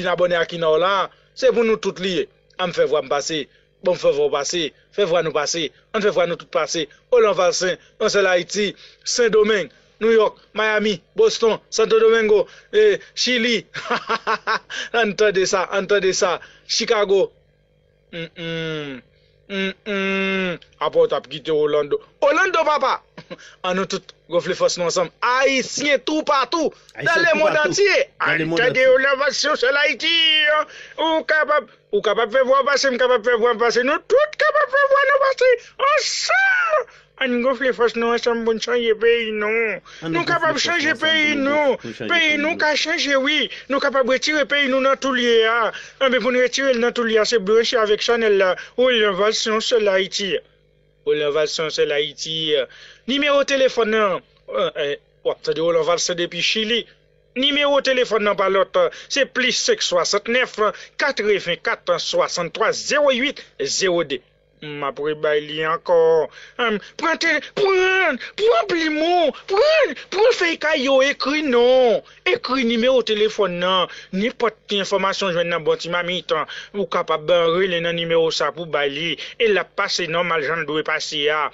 abone aki nanwen la! Se pou nou tout liye! An fe vwa m basi! Bon fe vwa m basi! Fe vwa nou basi! An fe vwa nou tout basi! Olon valsen! Non se la iti! Saint-Domingue! New York! Miami! Boston! Santo Domingo! Eh! Chili! Ha ha ha ha! An tè de sa! An tè de sa! Chicago! Hmm hmmm! M, m, apot ap gite Orlando Orlando papa An ah, nou tout gofle fos nou ansam A isye tou patou Dalè moun ansye An kade Olavasyou selay ti Ou kapap fe vwa basen Ou kapap fe vwa basen Nou tout kapap fe vwa nabase Ansam An gof le fos nou an san moun chanye peyi nou. Nou kapab chanje peyi nou. Peyi bon nou ka chanje, oui. Nou kapab retire peyi nou nan tou liye a. An be pou nou retire nan tou liye a. Se breche avèk chanel la. Oloval Sonsel Haiti. Oloval Sonsel Haiti. Nime o telefon nan. Oloval Sonsel Haiti. Nime o telefon nan balot. Se plis 6, 69, 4, 64, 63, 08, 02. M apre bay li ankon. Pren, pren, pren pli moun. Pren, pren fey kayo ekri nou. Ekri nime ou telefon nan. Nipot ki informasyon jwen nan boti mami itan. Ou kap ap banre le nan nime ou sa pou bay li. E la pase nan mal jan dwe pase ya.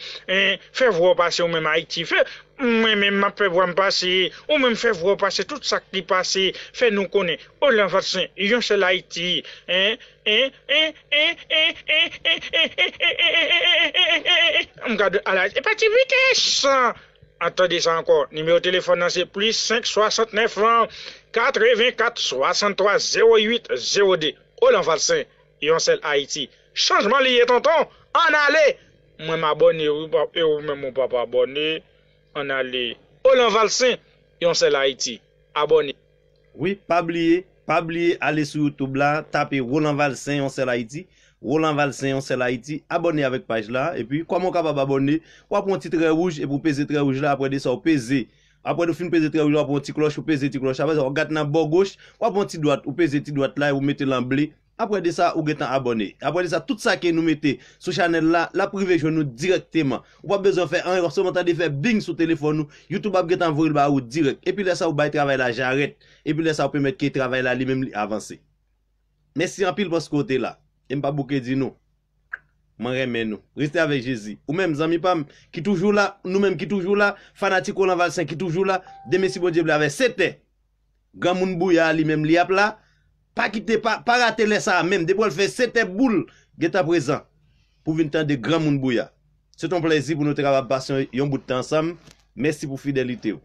Fè vwo pase ou men ma iti. Fè. Mwen mè m apèp wèm pääsè, ou mè m fèp wèm pääsè tout sa ki pääsè, fè nou konè, o lan farsèn, yon sel Haiti. Ehehehehehehehe! M gade ala, e pati mütech! Antwè di sa ankon, nime o telefon nasè, plus 5 69, 84 63 0802, o lan farsèn, yon sel Haiti. Chanjman liye tonton, an ale! Mè m abonè, ou m m m papa abonè. An ale, Roland Valsen, yon sel Haiti, abone. Oui, pa bliye, pa bliye, ale sou YouTube la, tape Roland Valsen, yon sel Haiti, Roland Valsen, yon sel Haiti, abone avèk page la, epi, kwa moun ka pa ba abone, wapon ti tre rouj, epi ou peze tre rouj la, apwè de sa ou peze, apwè de film peze tre rouj la, apwè ti kloj, apwè ti kloj, apwè ti kloj, apwè ti kloj, apre de sa ou getan abone. Apre de sa, tout sa ke nou mette sou chanel la, la privejou nou direkteman. Ou pa bezon fe anre or, seman ta de fe bing sou telefon nou, Youtube ap getan vouril ba ou direk. E pi la sa ou bay travay la, jaret. E pi la sa ou pe mette ke travay la, li mem li avanse. Mèsi anpil pou s kote la. E mpa bouke di nou. Man reme nou. Riste avek Jezi. Ou mèm, zami pam, ki toujou la, nou mèm ki toujou la, fanatik ou lan valsen ki toujou la, demesi bo dièble avek. Sète, gamoun bou ya li mem li apla, pa kite, pa rate le sa men, depo al fe sete boule get a prezan, pou vin tan de gran moun bouya. Se ton plezi pou nou te raba basyon yon bout tan sam, mersi pou fidelite ou.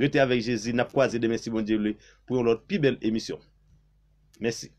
Rete avek jezi, nap kwa zide, mersi bon diye li, pou yon lot pi bel emisyon. Mersi.